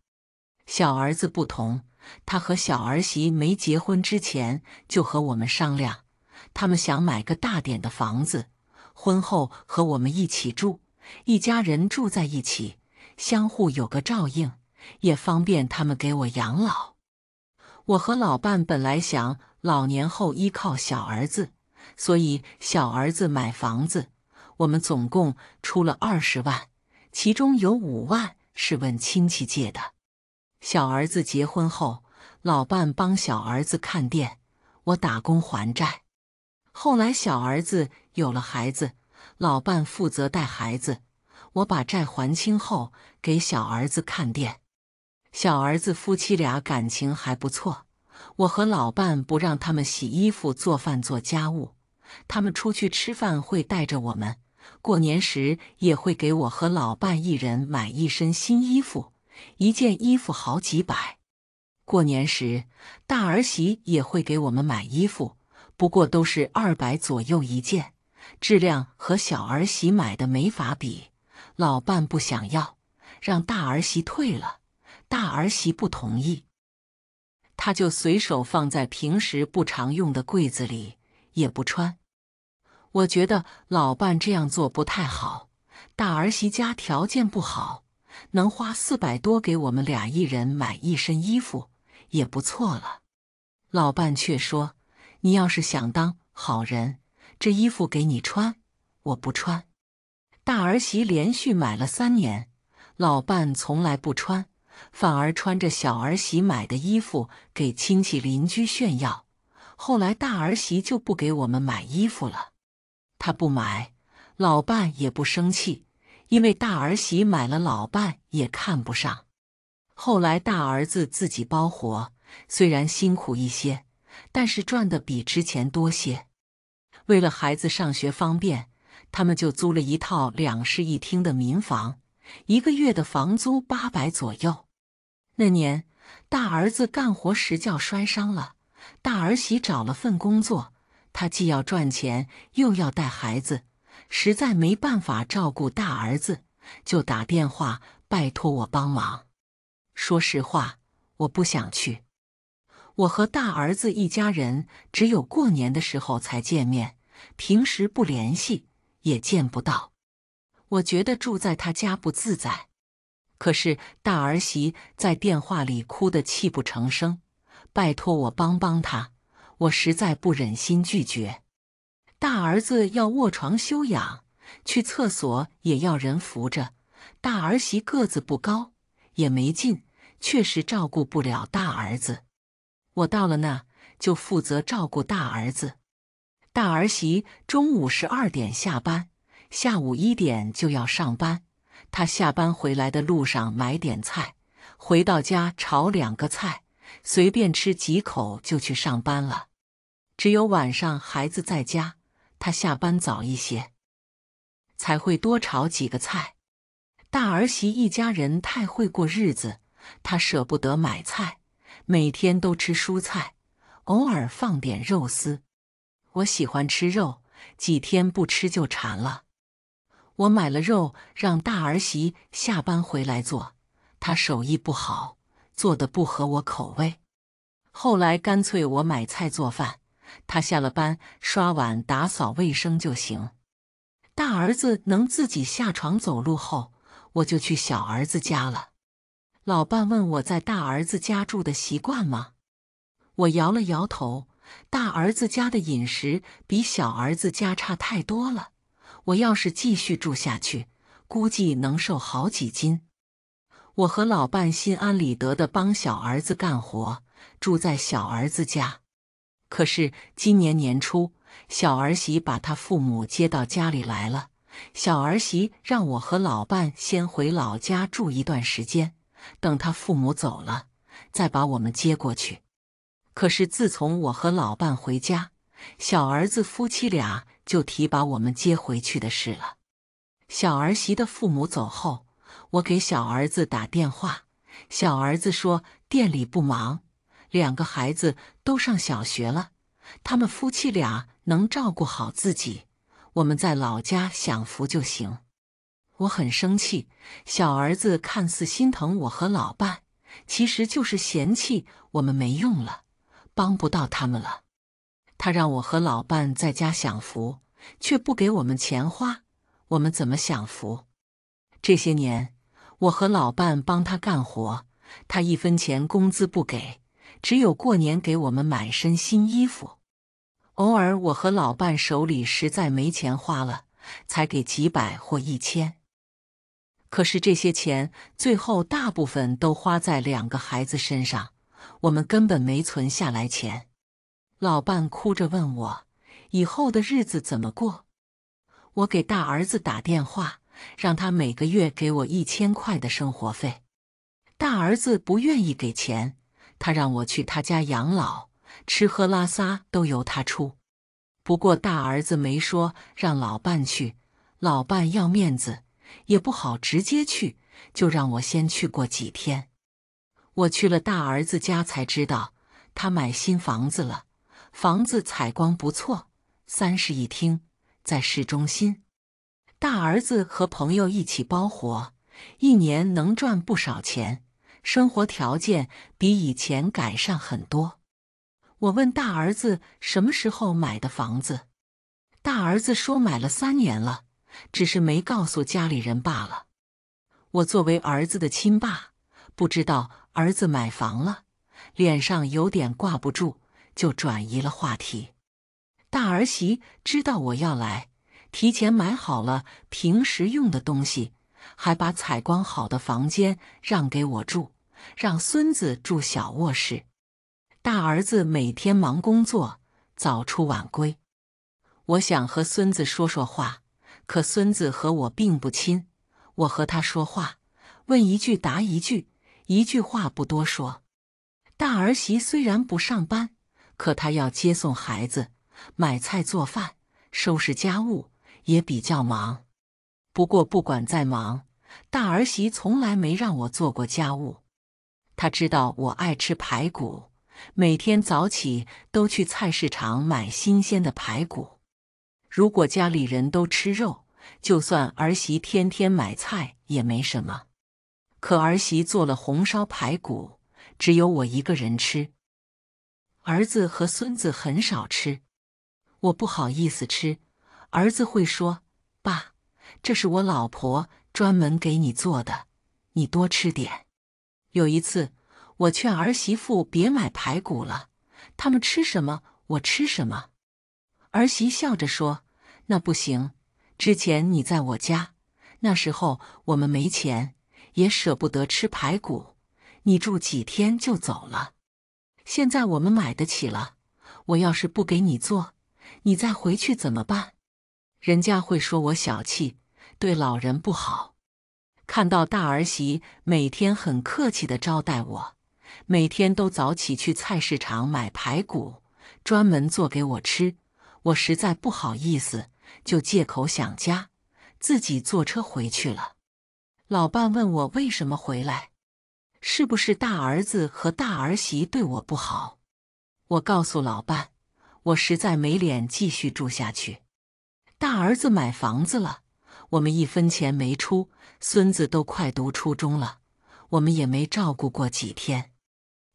小儿子不同，他和小儿媳没结婚之前就和我们商量，他们想买个大点的房子，婚后和我们一起住，一家人住在一起，相互有个照应，也方便他们给我养老。我和老伴本来想老年后依靠小儿子，所以小儿子买房子，我们总共出了二十万，其中有五万是问亲戚借的。小儿子结婚后，老伴帮小儿子看店，我打工还债。后来小儿子有了孩子，老伴负责带孩子，我把债还清后给小儿子看店。小儿子夫妻俩感情还不错，我和老伴不让他们洗衣服、做饭、做家务，他们出去吃饭会带着我们。过年时也会给我和老伴一人买一身新衣服。一件衣服好几百，过年时大儿媳也会给我们买衣服，不过都是二百左右一件，质量和小儿媳买的没法比。老伴不想要，让大儿媳退了，大儿媳不同意，他就随手放在平时不常用的柜子里，也不穿。我觉得老伴这样做不太好，大儿媳家条件不好。能花四百多给我们俩一人买一身衣服，也不错了。老伴却说：“你要是想当好人，这衣服给你穿，我不穿。”大儿媳连续买了三年，老伴从来不穿，反而穿着小儿媳买的衣服给亲戚邻居炫耀。后来大儿媳就不给我们买衣服了，她不买，老伴也不生气。因为大儿媳买了，老伴也看不上。后来大儿子自己包活，虽然辛苦一些，但是赚的比之前多些。为了孩子上学方便，他们就租了一套两室一厅的民房，一个月的房租八百左右。那年大儿子干活时脚摔伤了，大儿媳找了份工作，她既要赚钱又要带孩子。实在没办法照顾大儿子，就打电话拜托我帮忙。说实话，我不想去。我和大儿子一家人只有过年的时候才见面，平时不联系也见不到。我觉得住在他家不自在。可是大儿媳在电话里哭得泣不成声，拜托我帮帮他，我实在不忍心拒绝。大儿子要卧床休养，去厕所也要人扶着。大儿媳个子不高，也没劲，确实照顾不了大儿子。我到了那就负责照顾大儿子。大儿媳中午十二点下班，下午一点就要上班。她下班回来的路上买点菜，回到家炒两个菜，随便吃几口就去上班了。只有晚上孩子在家。他下班早一些，才会多炒几个菜。大儿媳一家人太会过日子，他舍不得买菜，每天都吃蔬菜，偶尔放点肉丝。我喜欢吃肉，几天不吃就馋了。我买了肉，让大儿媳下班回来做，她手艺不好，做的不合我口味。后来干脆我买菜做饭。他下了班刷碗打扫卫生就行。大儿子能自己下床走路后，我就去小儿子家了。老伴问我在大儿子家住的习惯吗？我摇了摇头。大儿子家的饮食比小儿子家差太多了。我要是继续住下去，估计能瘦好几斤。我和老伴心安理得地帮小儿子干活，住在小儿子家。可是今年年初，小儿媳把他父母接到家里来了。小儿媳让我和老伴先回老家住一段时间，等他父母走了，再把我们接过去。可是自从我和老伴回家，小儿子夫妻俩就提把我们接回去的事了。小儿媳的父母走后，我给小儿子打电话，小儿子说店里不忙。两个孩子都上小学了，他们夫妻俩能照顾好自己，我们在老家享福就行。我很生气，小儿子看似心疼我和老伴，其实就是嫌弃我们没用了，帮不到他们了。他让我和老伴在家享福，却不给我们钱花，我们怎么享福？这些年，我和老伴帮他干活，他一分钱工资不给。只有过年给我们买身新衣服，偶尔我和老伴手里实在没钱花了，才给几百或一千。可是这些钱最后大部分都花在两个孩子身上，我们根本没存下来钱。老伴哭着问我：“以后的日子怎么过？”我给大儿子打电话，让他每个月给我一千块的生活费，大儿子不愿意给钱。他让我去他家养老，吃喝拉撒都由他出。不过大儿子没说让老伴去，老伴要面子，也不好直接去，就让我先去过几天。我去了大儿子家才知道，他买新房子了，房子采光不错，三室一厅，在市中心。大儿子和朋友一起包活，一年能赚不少钱。生活条件比以前改善很多。我问大儿子什么时候买的房子，大儿子说买了三年了，只是没告诉家里人罢了。我作为儿子的亲爸，不知道儿子买房了，脸上有点挂不住，就转移了话题。大儿媳知道我要来，提前买好了平时用的东西。还把采光好的房间让给我住，让孙子住小卧室。大儿子每天忙工作，早出晚归。我想和孙子说说话，可孙子和我并不亲。我和他说话，问一句答一句，一句话不多说。大儿媳虽然不上班，可她要接送孩子、买菜做饭、收拾家务，也比较忙。不过，不管再忙，大儿媳从来没让我做过家务。她知道我爱吃排骨，每天早起都去菜市场买新鲜的排骨。如果家里人都吃肉，就算儿媳天天买菜也没什么。可儿媳做了红烧排骨，只有我一个人吃，儿子和孙子很少吃，我不好意思吃。儿子会说：“爸。”这是我老婆专门给你做的，你多吃点。有一次，我劝儿媳妇别买排骨了，他们吃什么我吃什么。儿媳笑着说：“那不行，之前你在我家，那时候我们没钱，也舍不得吃排骨。你住几天就走了，现在我们买得起了。我要是不给你做，你再回去怎么办？人家会说我小气。”对老人不好，看到大儿媳每天很客气的招待我，每天都早起去菜市场买排骨，专门做给我吃，我实在不好意思，就借口想家，自己坐车回去了。老伴问我为什么回来，是不是大儿子和大儿媳对我不好？我告诉老伴，我实在没脸继续住下去。大儿子买房子了。我们一分钱没出，孙子都快读初中了，我们也没照顾过几天。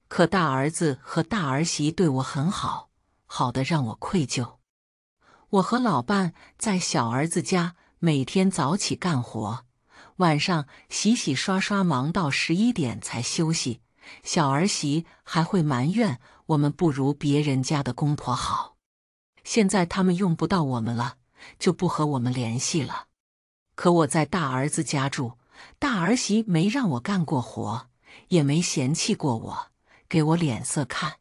可大儿子和大儿媳对我很好，好的让我愧疚。我和老伴在小儿子家每天早起干活，晚上洗洗刷刷，忙到十一点才休息。小儿媳还会埋怨我们不如别人家的公婆好。现在他们用不到我们了，就不和我们联系了。可我在大儿子家住，大儿媳没让我干过活，也没嫌弃过我，给我脸色看。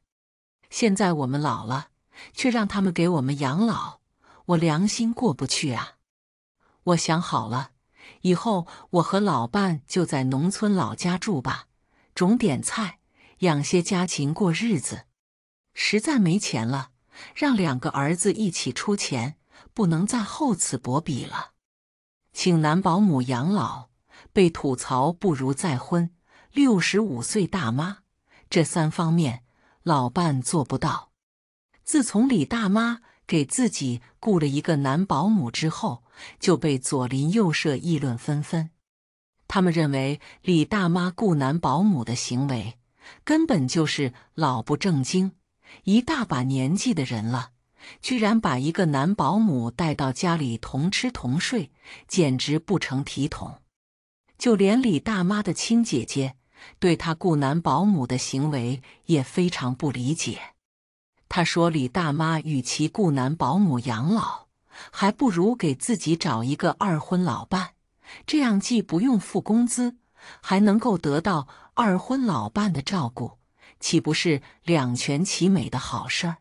现在我们老了，却让他们给我们养老，我良心过不去啊！我想好了，以后我和老伴就在农村老家住吧，种点菜，养些家禽过日子。实在没钱了，让两个儿子一起出钱，不能再厚此薄彼了。请男保姆养老，被吐槽不如再婚。六十五岁大妈，这三方面老伴做不到。自从李大妈给自己雇了一个男保姆之后，就被左邻右舍议论纷纷。他们认为李大妈雇男保姆的行为，根本就是老不正经，一大把年纪的人了。居然把一个男保姆带到家里同吃同睡，简直不成体统。就连李大妈的亲姐姐，对她雇男保姆的行为也非常不理解。她说：“李大妈与其雇男保姆养老，还不如给自己找一个二婚老伴，这样既不用付工资，还能够得到二婚老伴的照顾，岂不是两全其美的好事儿？”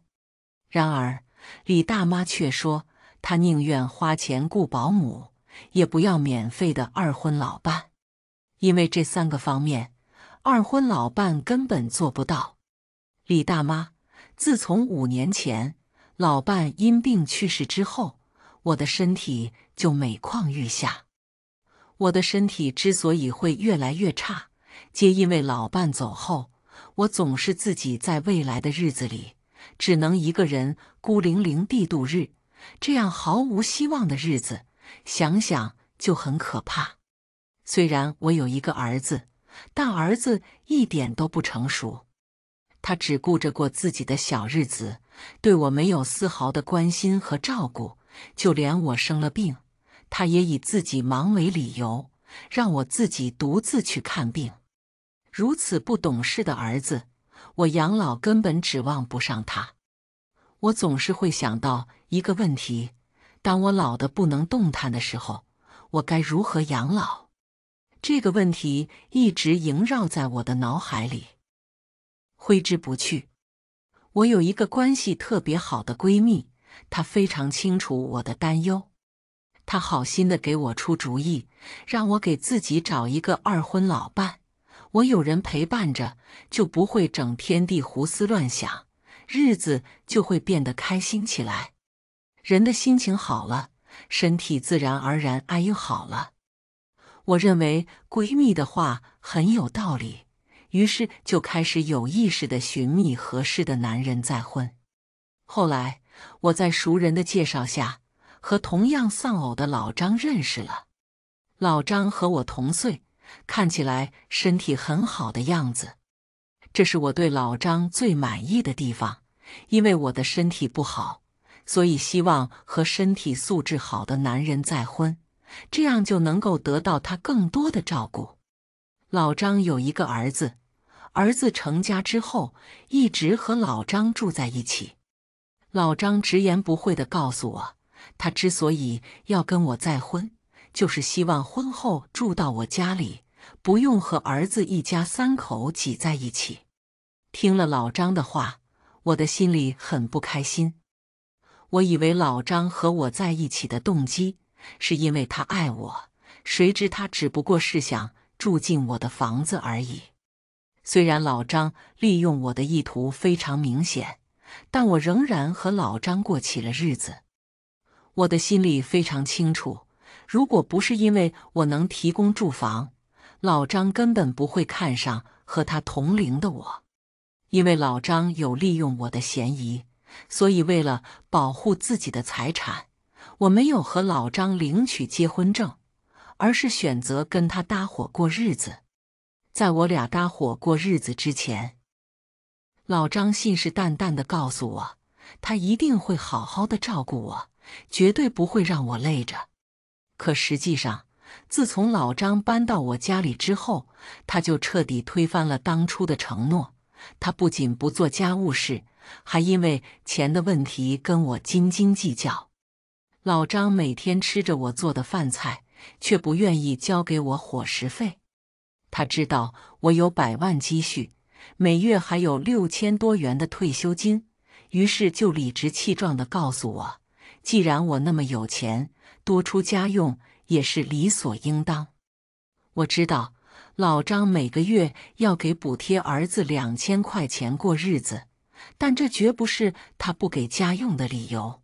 然而。李大妈却说：“她宁愿花钱雇保姆，也不要免费的二婚老伴，因为这三个方面，二婚老伴根本做不到。”李大妈自从五年前老伴因病去世之后，我的身体就每况愈下。我的身体之所以会越来越差，皆因为老伴走后，我总是自己在未来的日子里只能一个人。孤零零地度日，这样毫无希望的日子，想想就很可怕。虽然我有一个儿子，但儿子一点都不成熟，他只顾着过自己的小日子，对我没有丝毫的关心和照顾。就连我生了病，他也以自己忙为理由，让我自己独自去看病。如此不懂事的儿子，我养老根本指望不上他。我总是会想到一个问题：当我老的不能动弹的时候，我该如何养老？这个问题一直萦绕在我的脑海里，挥之不去。我有一个关系特别好的闺蜜，她非常清楚我的担忧，她好心的给我出主意，让我给自己找一个二婚老伴，我有人陪伴着，就不会整天地胡思乱想。日子就会变得开心起来，人的心情好了，身体自然而然哎呦好了。我认为闺蜜的话很有道理，于是就开始有意识的寻觅合适的男人再婚。后来，我在熟人的介绍下和同样丧偶的老张认识了。老张和我同岁，看起来身体很好的样子。这是我对老张最满意的地方，因为我的身体不好，所以希望和身体素质好的男人再婚，这样就能够得到他更多的照顾。老张有一个儿子，儿子成家之后一直和老张住在一起。老张直言不讳地告诉我，他之所以要跟我再婚，就是希望婚后住到我家里，不用和儿子一家三口挤在一起。听了老张的话，我的心里很不开心。我以为老张和我在一起的动机是因为他爱我，谁知他只不过是想住进我的房子而已。虽然老张利用我的意图非常明显，但我仍然和老张过起了日子。我的心里非常清楚，如果不是因为我能提供住房，老张根本不会看上和他同龄的我。因为老张有利用我的嫌疑，所以为了保护自己的财产，我没有和老张领取结婚证，而是选择跟他搭伙过日子。在我俩搭伙过日子之前，老张信誓旦旦地告诉我，他一定会好好的照顾我，绝对不会让我累着。可实际上，自从老张搬到我家里之后，他就彻底推翻了当初的承诺。他不仅不做家务事，还因为钱的问题跟我斤斤计较。老张每天吃着我做的饭菜，却不愿意交给我伙食费。他知道我有百万积蓄，每月还有六千多元的退休金，于是就理直气壮地告诉我：“既然我那么有钱，多出家用也是理所应当。”我知道。老张每个月要给补贴儿子两千块钱过日子，但这绝不是他不给家用的理由。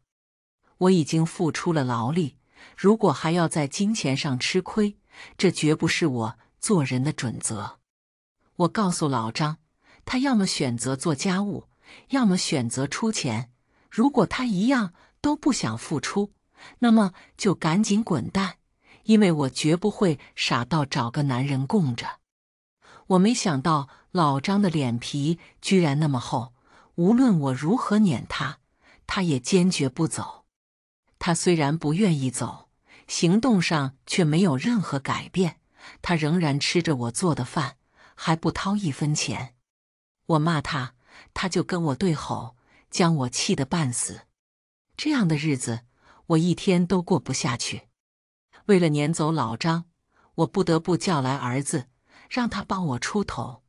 我已经付出了劳力，如果还要在金钱上吃亏，这绝不是我做人的准则。我告诉老张，他要么选择做家务，要么选择出钱。如果他一样都不想付出，那么就赶紧滚蛋。因为我绝不会傻到找个男人供着。我没想到老张的脸皮居然那么厚，无论我如何撵他，他也坚决不走。他虽然不愿意走，行动上却没有任何改变，他仍然吃着我做的饭，还不掏一分钱。我骂他，他就跟我对吼，将我气得半死。这样的日子，我一天都过不下去。为了撵走老张，我不得不叫来儿子，让他帮我出头。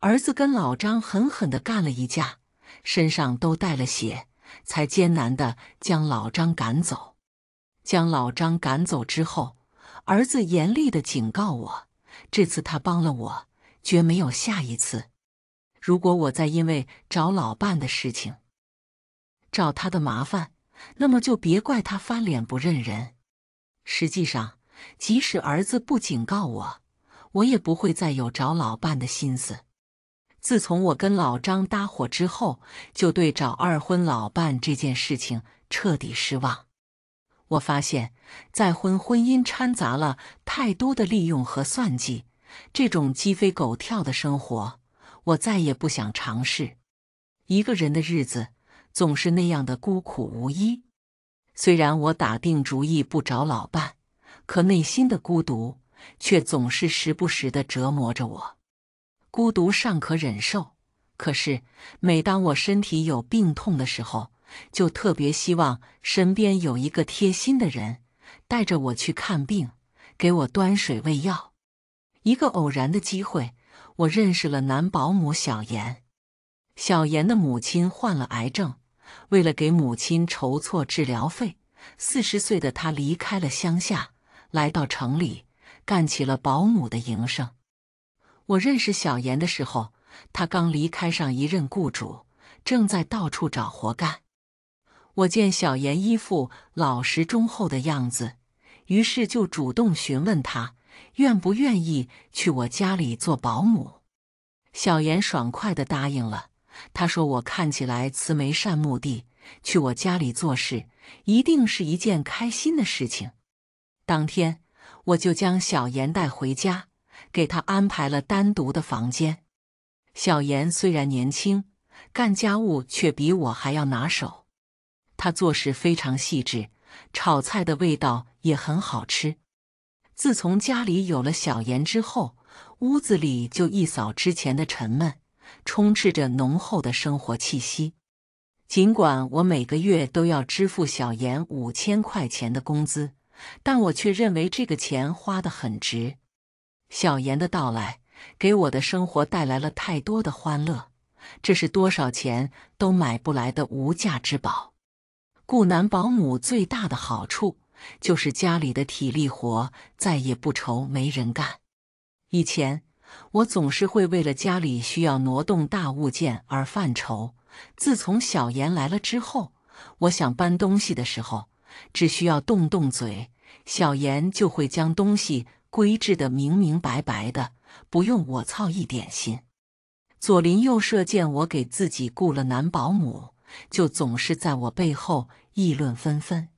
儿子跟老张狠狠地干了一架，身上都带了血，才艰难地将老张赶走。将老张赶走之后，儿子严厉地警告我：“这次他帮了我，绝没有下一次。如果我再因为找老伴的事情找他的麻烦，那么就别怪他翻脸不认人。”实际上，即使儿子不警告我，我也不会再有找老伴的心思。自从我跟老张搭伙之后，就对找二婚老伴这件事情彻底失望。我发现再婚婚姻掺杂了太多的利用和算计，这种鸡飞狗跳的生活，我再也不想尝试。一个人的日子总是那样的孤苦无依。虽然我打定主意不找老伴，可内心的孤独却总是时不时的折磨着我。孤独尚可忍受，可是每当我身体有病痛的时候，就特别希望身边有一个贴心的人，带着我去看病，给我端水喂药。一个偶然的机会，我认识了男保姆小严。小严的母亲患了癌症。为了给母亲筹措治疗费，四十岁的他离开了乡下，来到城里干起了保姆的营生。我认识小严的时候，他刚离开上一任雇主，正在到处找活干。我见小严一副老实忠厚的样子，于是就主动询问他愿不愿意去我家里做保姆。小严爽快地答应了。他说：“我看起来慈眉善目的，去我家里做事一定是一件开心的事情。”当天，我就将小妍带回家，给她安排了单独的房间。小妍虽然年轻，干家务却比我还要拿手。她做事非常细致，炒菜的味道也很好吃。自从家里有了小妍之后，屋子里就一扫之前的沉闷。充斥着浓厚的生活气息。尽管我每个月都要支付小严五千块钱的工资，但我却认为这个钱花的很值。小严的到来给我的生活带来了太多的欢乐，这是多少钱都买不来的无价之宝。雇男保姆最大的好处就是家里的体力活再也不愁没人干。以前。我总是会为了家里需要挪动大物件而犯愁。自从小妍来了之后，我想搬东西的时候，只需要动动嘴，小妍就会将东西规置得明明白白的，不用我操一点心。左邻右舍见我给自己雇了男保姆，就总是在我背后议论纷纷。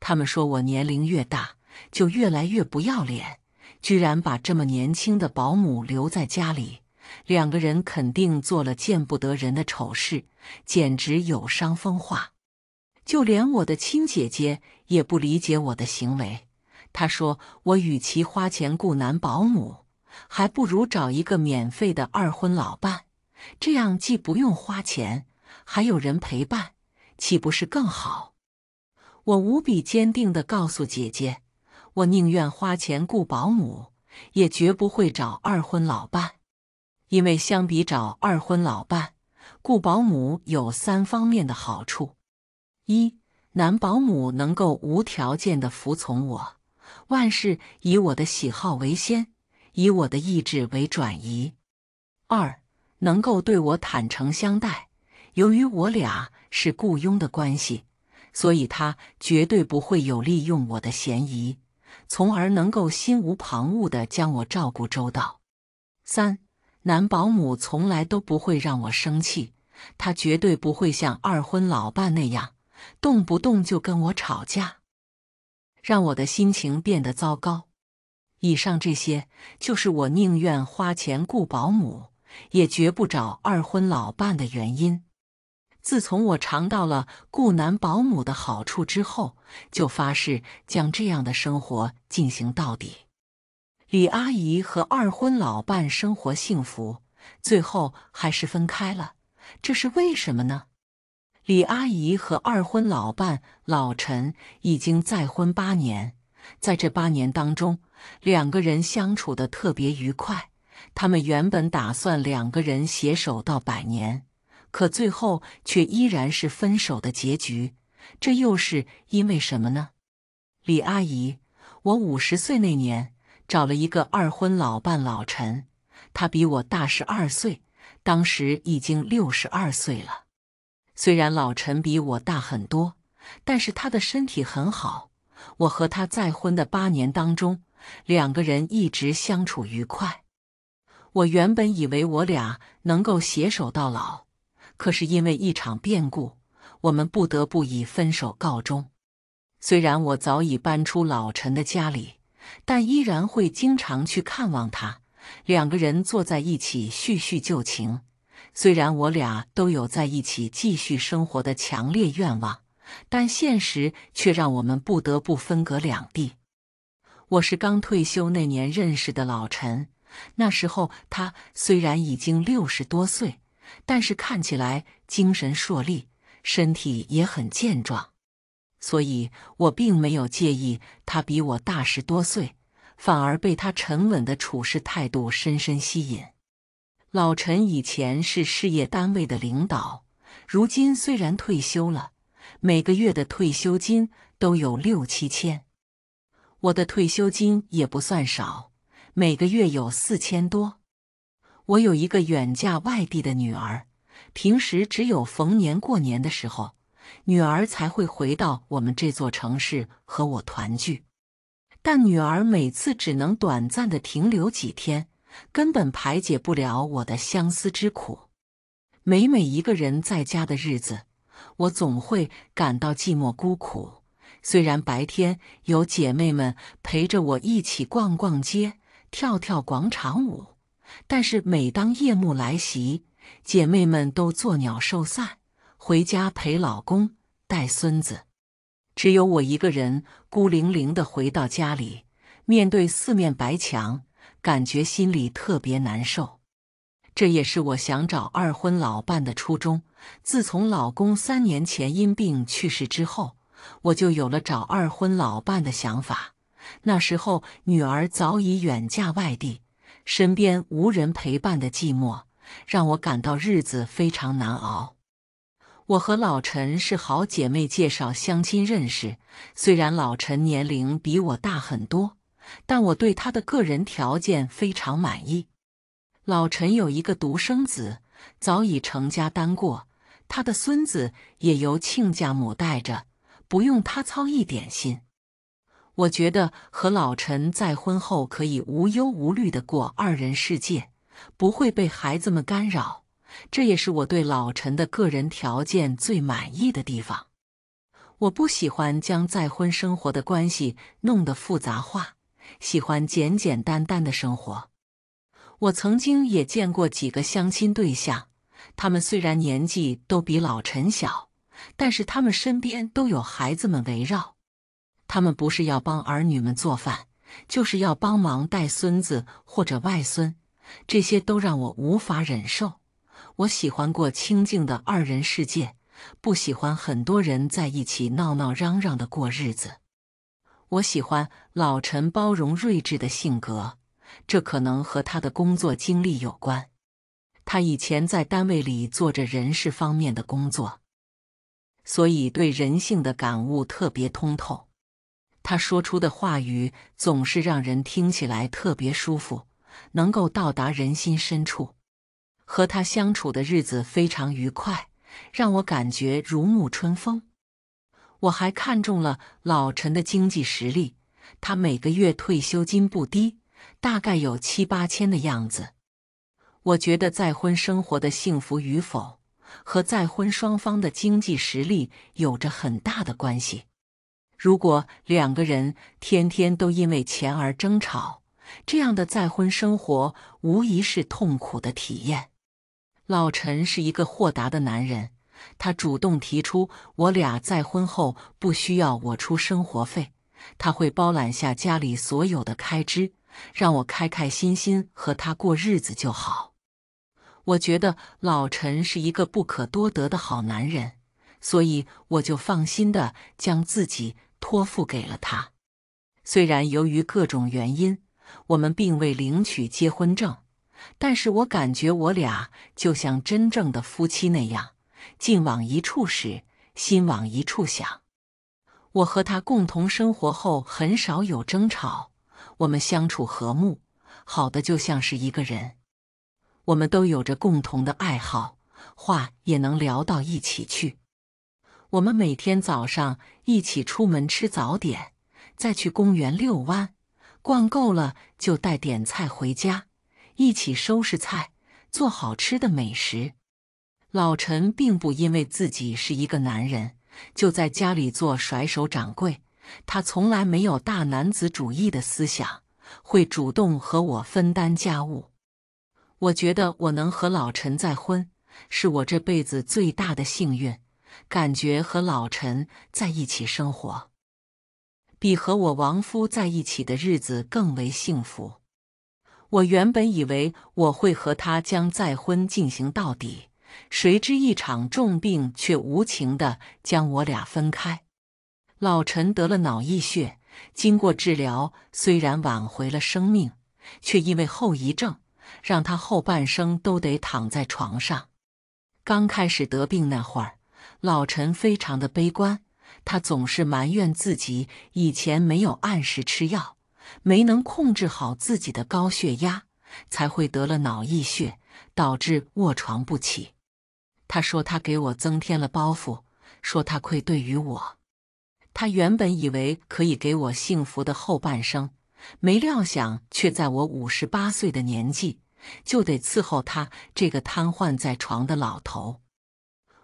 他们说我年龄越大，就越来越不要脸。居然把这么年轻的保姆留在家里，两个人肯定做了见不得人的丑事，简直有伤风化。就连我的亲姐姐也不理解我的行为，她说我与其花钱雇男保姆，还不如找一个免费的二婚老伴，这样既不用花钱，还有人陪伴，岂不是更好？我无比坚定地告诉姐姐。我宁愿花钱雇保姆，也绝不会找二婚老伴。因为相比找二婚老伴，雇保姆有三方面的好处：一，男保姆能够无条件的服从我，万事以我的喜好为先，以我的意志为转移；二，能够对我坦诚相待。由于我俩是雇佣的关系，所以他绝对不会有利用我的嫌疑。从而能够心无旁骛的将我照顾周到。三男保姆从来都不会让我生气，他绝对不会像二婚老伴那样，动不动就跟我吵架，让我的心情变得糟糕。以上这些就是我宁愿花钱雇保姆，也绝不找二婚老伴的原因。自从我尝到了雇男保姆的好处之后，就发誓将这样的生活进行到底。李阿姨和二婚老伴生活幸福，最后还是分开了，这是为什么呢？李阿姨和二婚老伴老陈已经再婚八年，在这八年当中，两个人相处的特别愉快。他们原本打算两个人携手到百年。可最后却依然是分手的结局，这又是因为什么呢？李阿姨，我五十岁那年找了一个二婚老伴老陈，他比我大十二岁，当时已经六十二岁了。虽然老陈比我大很多，但是他的身体很好。我和他再婚的八年当中，两个人一直相处愉快。我原本以为我俩能够携手到老。可是因为一场变故，我们不得不以分手告终。虽然我早已搬出老陈的家里，但依然会经常去看望他。两个人坐在一起叙叙旧情。虽然我俩都有在一起继续生活的强烈愿望，但现实却让我们不得不分隔两地。我是刚退休那年认识的老陈，那时候他虽然已经六十多岁。但是看起来精神硕利，身体也很健壮，所以我并没有介意他比我大十多岁，反而被他沉稳的处事态度深深吸引。老陈以前是事业单位的领导，如今虽然退休了，每个月的退休金都有六七千，我的退休金也不算少，每个月有四千多。我有一个远嫁外地的女儿，平时只有逢年过年的时候，女儿才会回到我们这座城市和我团聚。但女儿每次只能短暂的停留几天，根本排解不了我的相思之苦。每每一个人在家的日子，我总会感到寂寞孤苦。虽然白天有姐妹们陪着我一起逛逛街、跳跳广场舞。但是每当夜幕来袭，姐妹们都作鸟兽散，回家陪老公带孙子，只有我一个人孤零零的回到家里，面对四面白墙，感觉心里特别难受。这也是我想找二婚老伴的初衷。自从老公三年前因病去世之后，我就有了找二婚老伴的想法。那时候女儿早已远嫁外地。身边无人陪伴的寂寞，让我感到日子非常难熬。我和老陈是好姐妹介绍相亲认识，虽然老陈年龄比我大很多，但我对他的个人条件非常满意。老陈有一个独生子，早已成家单过，他的孙子也由亲家母带着，不用他操一点心。我觉得和老陈再婚后可以无忧无虑的过二人世界，不会被孩子们干扰。这也是我对老陈的个人条件最满意的地方。我不喜欢将再婚生活的关系弄得复杂化，喜欢简简单单的生活。我曾经也见过几个相亲对象，他们虽然年纪都比老陈小，但是他们身边都有孩子们围绕。他们不是要帮儿女们做饭，就是要帮忙带孙子或者外孙，这些都让我无法忍受。我喜欢过清静的二人世界，不喜欢很多人在一起闹闹嚷嚷的过日子。我喜欢老陈包容睿智的性格，这可能和他的工作经历有关。他以前在单位里做着人事方面的工作，所以对人性的感悟特别通透。他说出的话语总是让人听起来特别舒服，能够到达人心深处。和他相处的日子非常愉快，让我感觉如沐春风。我还看中了老陈的经济实力，他每个月退休金不低，大概有七八千的样子。我觉得再婚生活的幸福与否，和再婚双方的经济实力有着很大的关系。如果两个人天天都因为钱而争吵，这样的再婚生活无疑是痛苦的体验。老陈是一个豁达的男人，他主动提出，我俩再婚后不需要我出生活费，他会包揽下家里所有的开支，让我开开心心和他过日子就好。我觉得老陈是一个不可多得的好男人，所以我就放心的将自己。托付给了他。虽然由于各种原因，我们并未领取结婚证，但是我感觉我俩就像真正的夫妻那样，劲往一处使，心往一处想。我和他共同生活后，很少有争吵，我们相处和睦，好的就像是一个人。我们都有着共同的爱好，话也能聊到一起去。我们每天早上一起出门吃早点，再去公园遛弯，逛够了就带点菜回家，一起收拾菜，做好吃的美食。老陈并不因为自己是一个男人就在家里做甩手掌柜，他从来没有大男子主义的思想，会主动和我分担家务。我觉得我能和老陈再婚，是我这辈子最大的幸运。感觉和老陈在一起生活，比和我亡夫在一起的日子更为幸福。我原本以为我会和他将再婚进行到底，谁知一场重病却无情地将我俩分开。老陈得了脑溢血，经过治疗虽然挽回了生命，却因为后遗症让他后半生都得躺在床上。刚开始得病那会儿。老陈非常的悲观，他总是埋怨自己以前没有按时吃药，没能控制好自己的高血压，才会得了脑溢血，导致卧床不起。他说他给我增添了包袱，说他愧对于我。他原本以为可以给我幸福的后半生，没料想却在我五十八岁的年纪，就得伺候他这个瘫痪在床的老头。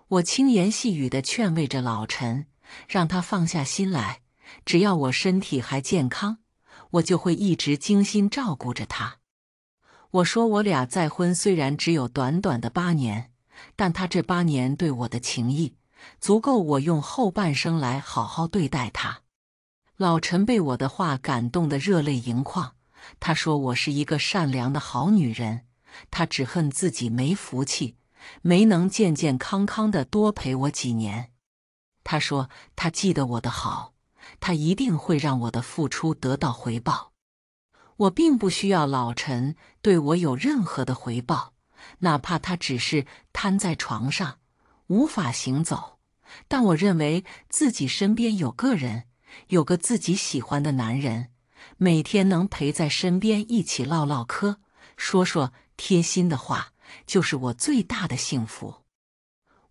我轻言细语地劝慰着老陈，让他放下心来。只要我身体还健康，我就会一直精心照顾着他。我说，我俩再婚虽然只有短短的八年，但他这八年对我的情谊，足够我用后半生来好好对待他。老陈被我的话感动得热泪盈眶，他说我是一个善良的好女人，他只恨自己没福气。没能健健康康的多陪我几年，他说他记得我的好，他一定会让我的付出得到回报。我并不需要老陈对我有任何的回报，哪怕他只是瘫在床上无法行走。但我认为自己身边有个人，有个自己喜欢的男人，每天能陪在身边一起唠唠嗑，说说贴心的话。就是我最大的幸福。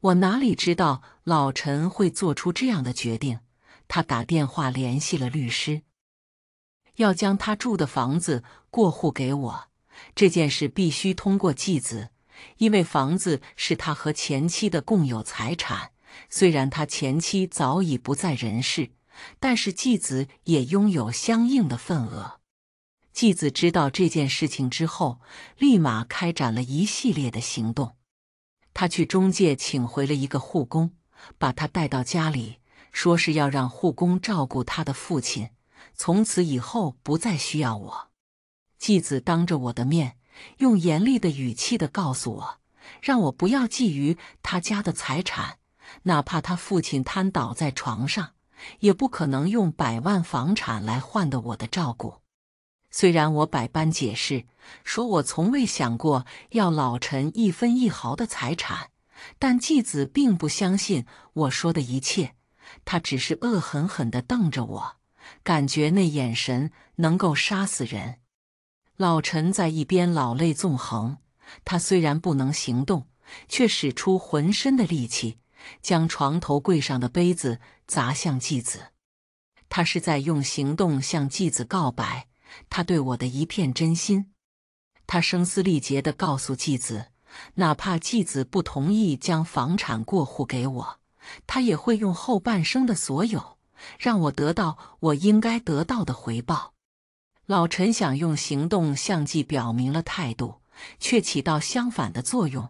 我哪里知道老陈会做出这样的决定？他打电话联系了律师，要将他住的房子过户给我。这件事必须通过继子，因为房子是他和前妻的共有财产。虽然他前妻早已不在人世，但是继子也拥有相应的份额。继子知道这件事情之后，立马开展了一系列的行动。他去中介请回了一个护工，把他带到家里，说是要让护工照顾他的父亲。从此以后，不再需要我。继子当着我的面，用严厉的语气的告诉我，让我不要觊觎他家的财产，哪怕他父亲瘫倒在床上，也不可能用百万房产来换的我的照顾。虽然我百般解释，说我从未想过要老陈一分一毫的财产，但继子并不相信我说的一切。他只是恶狠狠地瞪着我，感觉那眼神能够杀死人。老陈在一边老泪纵横，他虽然不能行动，却使出浑身的力气，将床头柜上的杯子砸向继子。他是在用行动向继子告白。他对我的一片真心，他声嘶力竭的告诉继子，哪怕继子不同意将房产过户给我，他也会用后半生的所有，让我得到我应该得到的回报。老陈想用行动向继表明了态度，却起到相反的作用。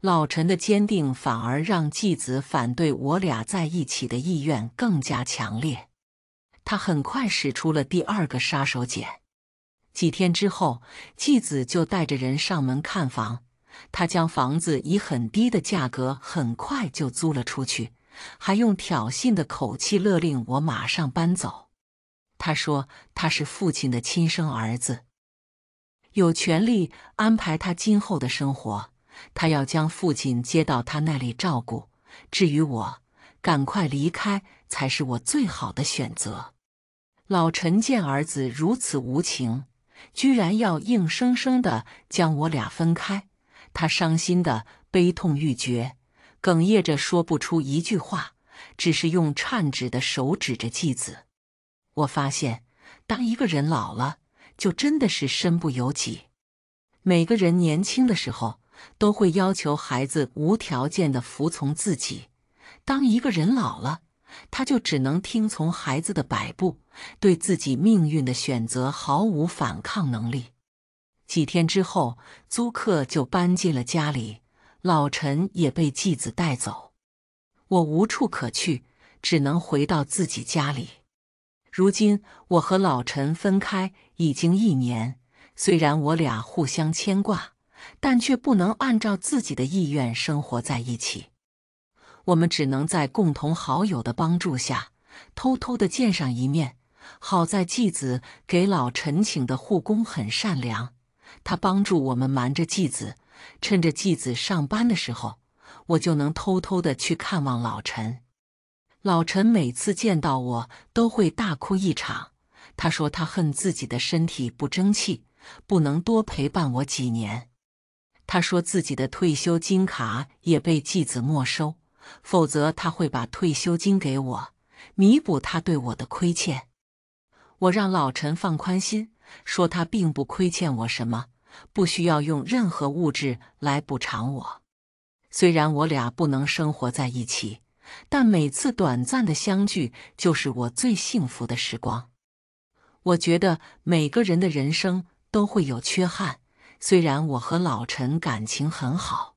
老陈的坚定反而让继子反对我俩在一起的意愿更加强烈。他很快使出了第二个杀手锏。几天之后，继子就带着人上门看房。他将房子以很低的价格很快就租了出去，还用挑衅的口气勒令我马上搬走。他说他是父亲的亲生儿子，有权利安排他今后的生活。他要将父亲接到他那里照顾。至于我，赶快离开才是我最好的选择。老陈见儿子如此无情，居然要硬生生的将我俩分开，他伤心的悲痛欲绝，哽咽着说不出一句话，只是用颤指的手指着继子。我发现，当一个人老了，就真的是身不由己。每个人年轻的时候，都会要求孩子无条件的服从自己，当一个人老了。他就只能听从孩子的摆布，对自己命运的选择毫无反抗能力。几天之后，租客就搬进了家里，老陈也被继子带走。我无处可去，只能回到自己家里。如今我和老陈分开已经一年，虽然我俩互相牵挂，但却不能按照自己的意愿生活在一起。我们只能在共同好友的帮助下，偷偷的见上一面。好在继子给老陈请的护工很善良，他帮助我们瞒着继子，趁着继子上班的时候，我就能偷偷的去看望老陈。老陈每次见到我都会大哭一场，他说他恨自己的身体不争气，不能多陪伴我几年。他说自己的退休金卡也被继子没收。否则他会把退休金给我，弥补他对我的亏欠。我让老陈放宽心，说他并不亏欠我什么，不需要用任何物质来补偿我。虽然我俩不能生活在一起，但每次短暂的相聚就是我最幸福的时光。我觉得每个人的人生都会有缺憾，虽然我和老陈感情很好。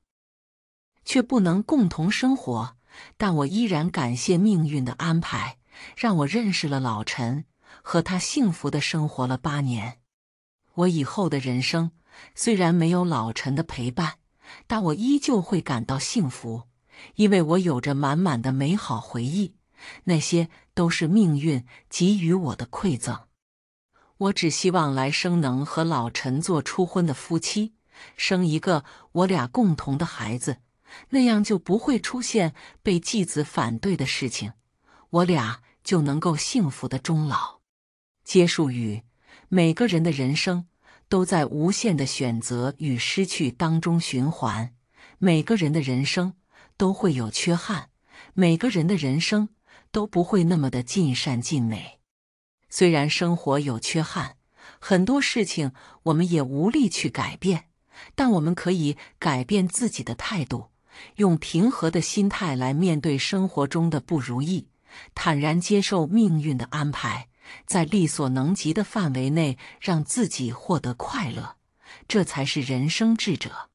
却不能共同生活，但我依然感谢命运的安排，让我认识了老陈，和他幸福的生活了八年。我以后的人生虽然没有老陈的陪伴，但我依旧会感到幸福，因为我有着满满的美好回忆，那些都是命运给予我的馈赠。我只希望来生能和老陈做初婚的夫妻，生一个我俩共同的孩子。那样就不会出现被继子反对的事情，我俩就能够幸福的终老。结束语：每个人的人生都在无限的选择与失去当中循环，每个人的人生都会有缺憾，每个人的人生都不会那么的尽善尽美。虽然生活有缺憾，很多事情我们也无力去改变，但我们可以改变自己的态度。用平和的心态来面对生活中的不如意，坦然接受命运的安排，在力所能及的范围内让自己获得快乐，这才是人生智者。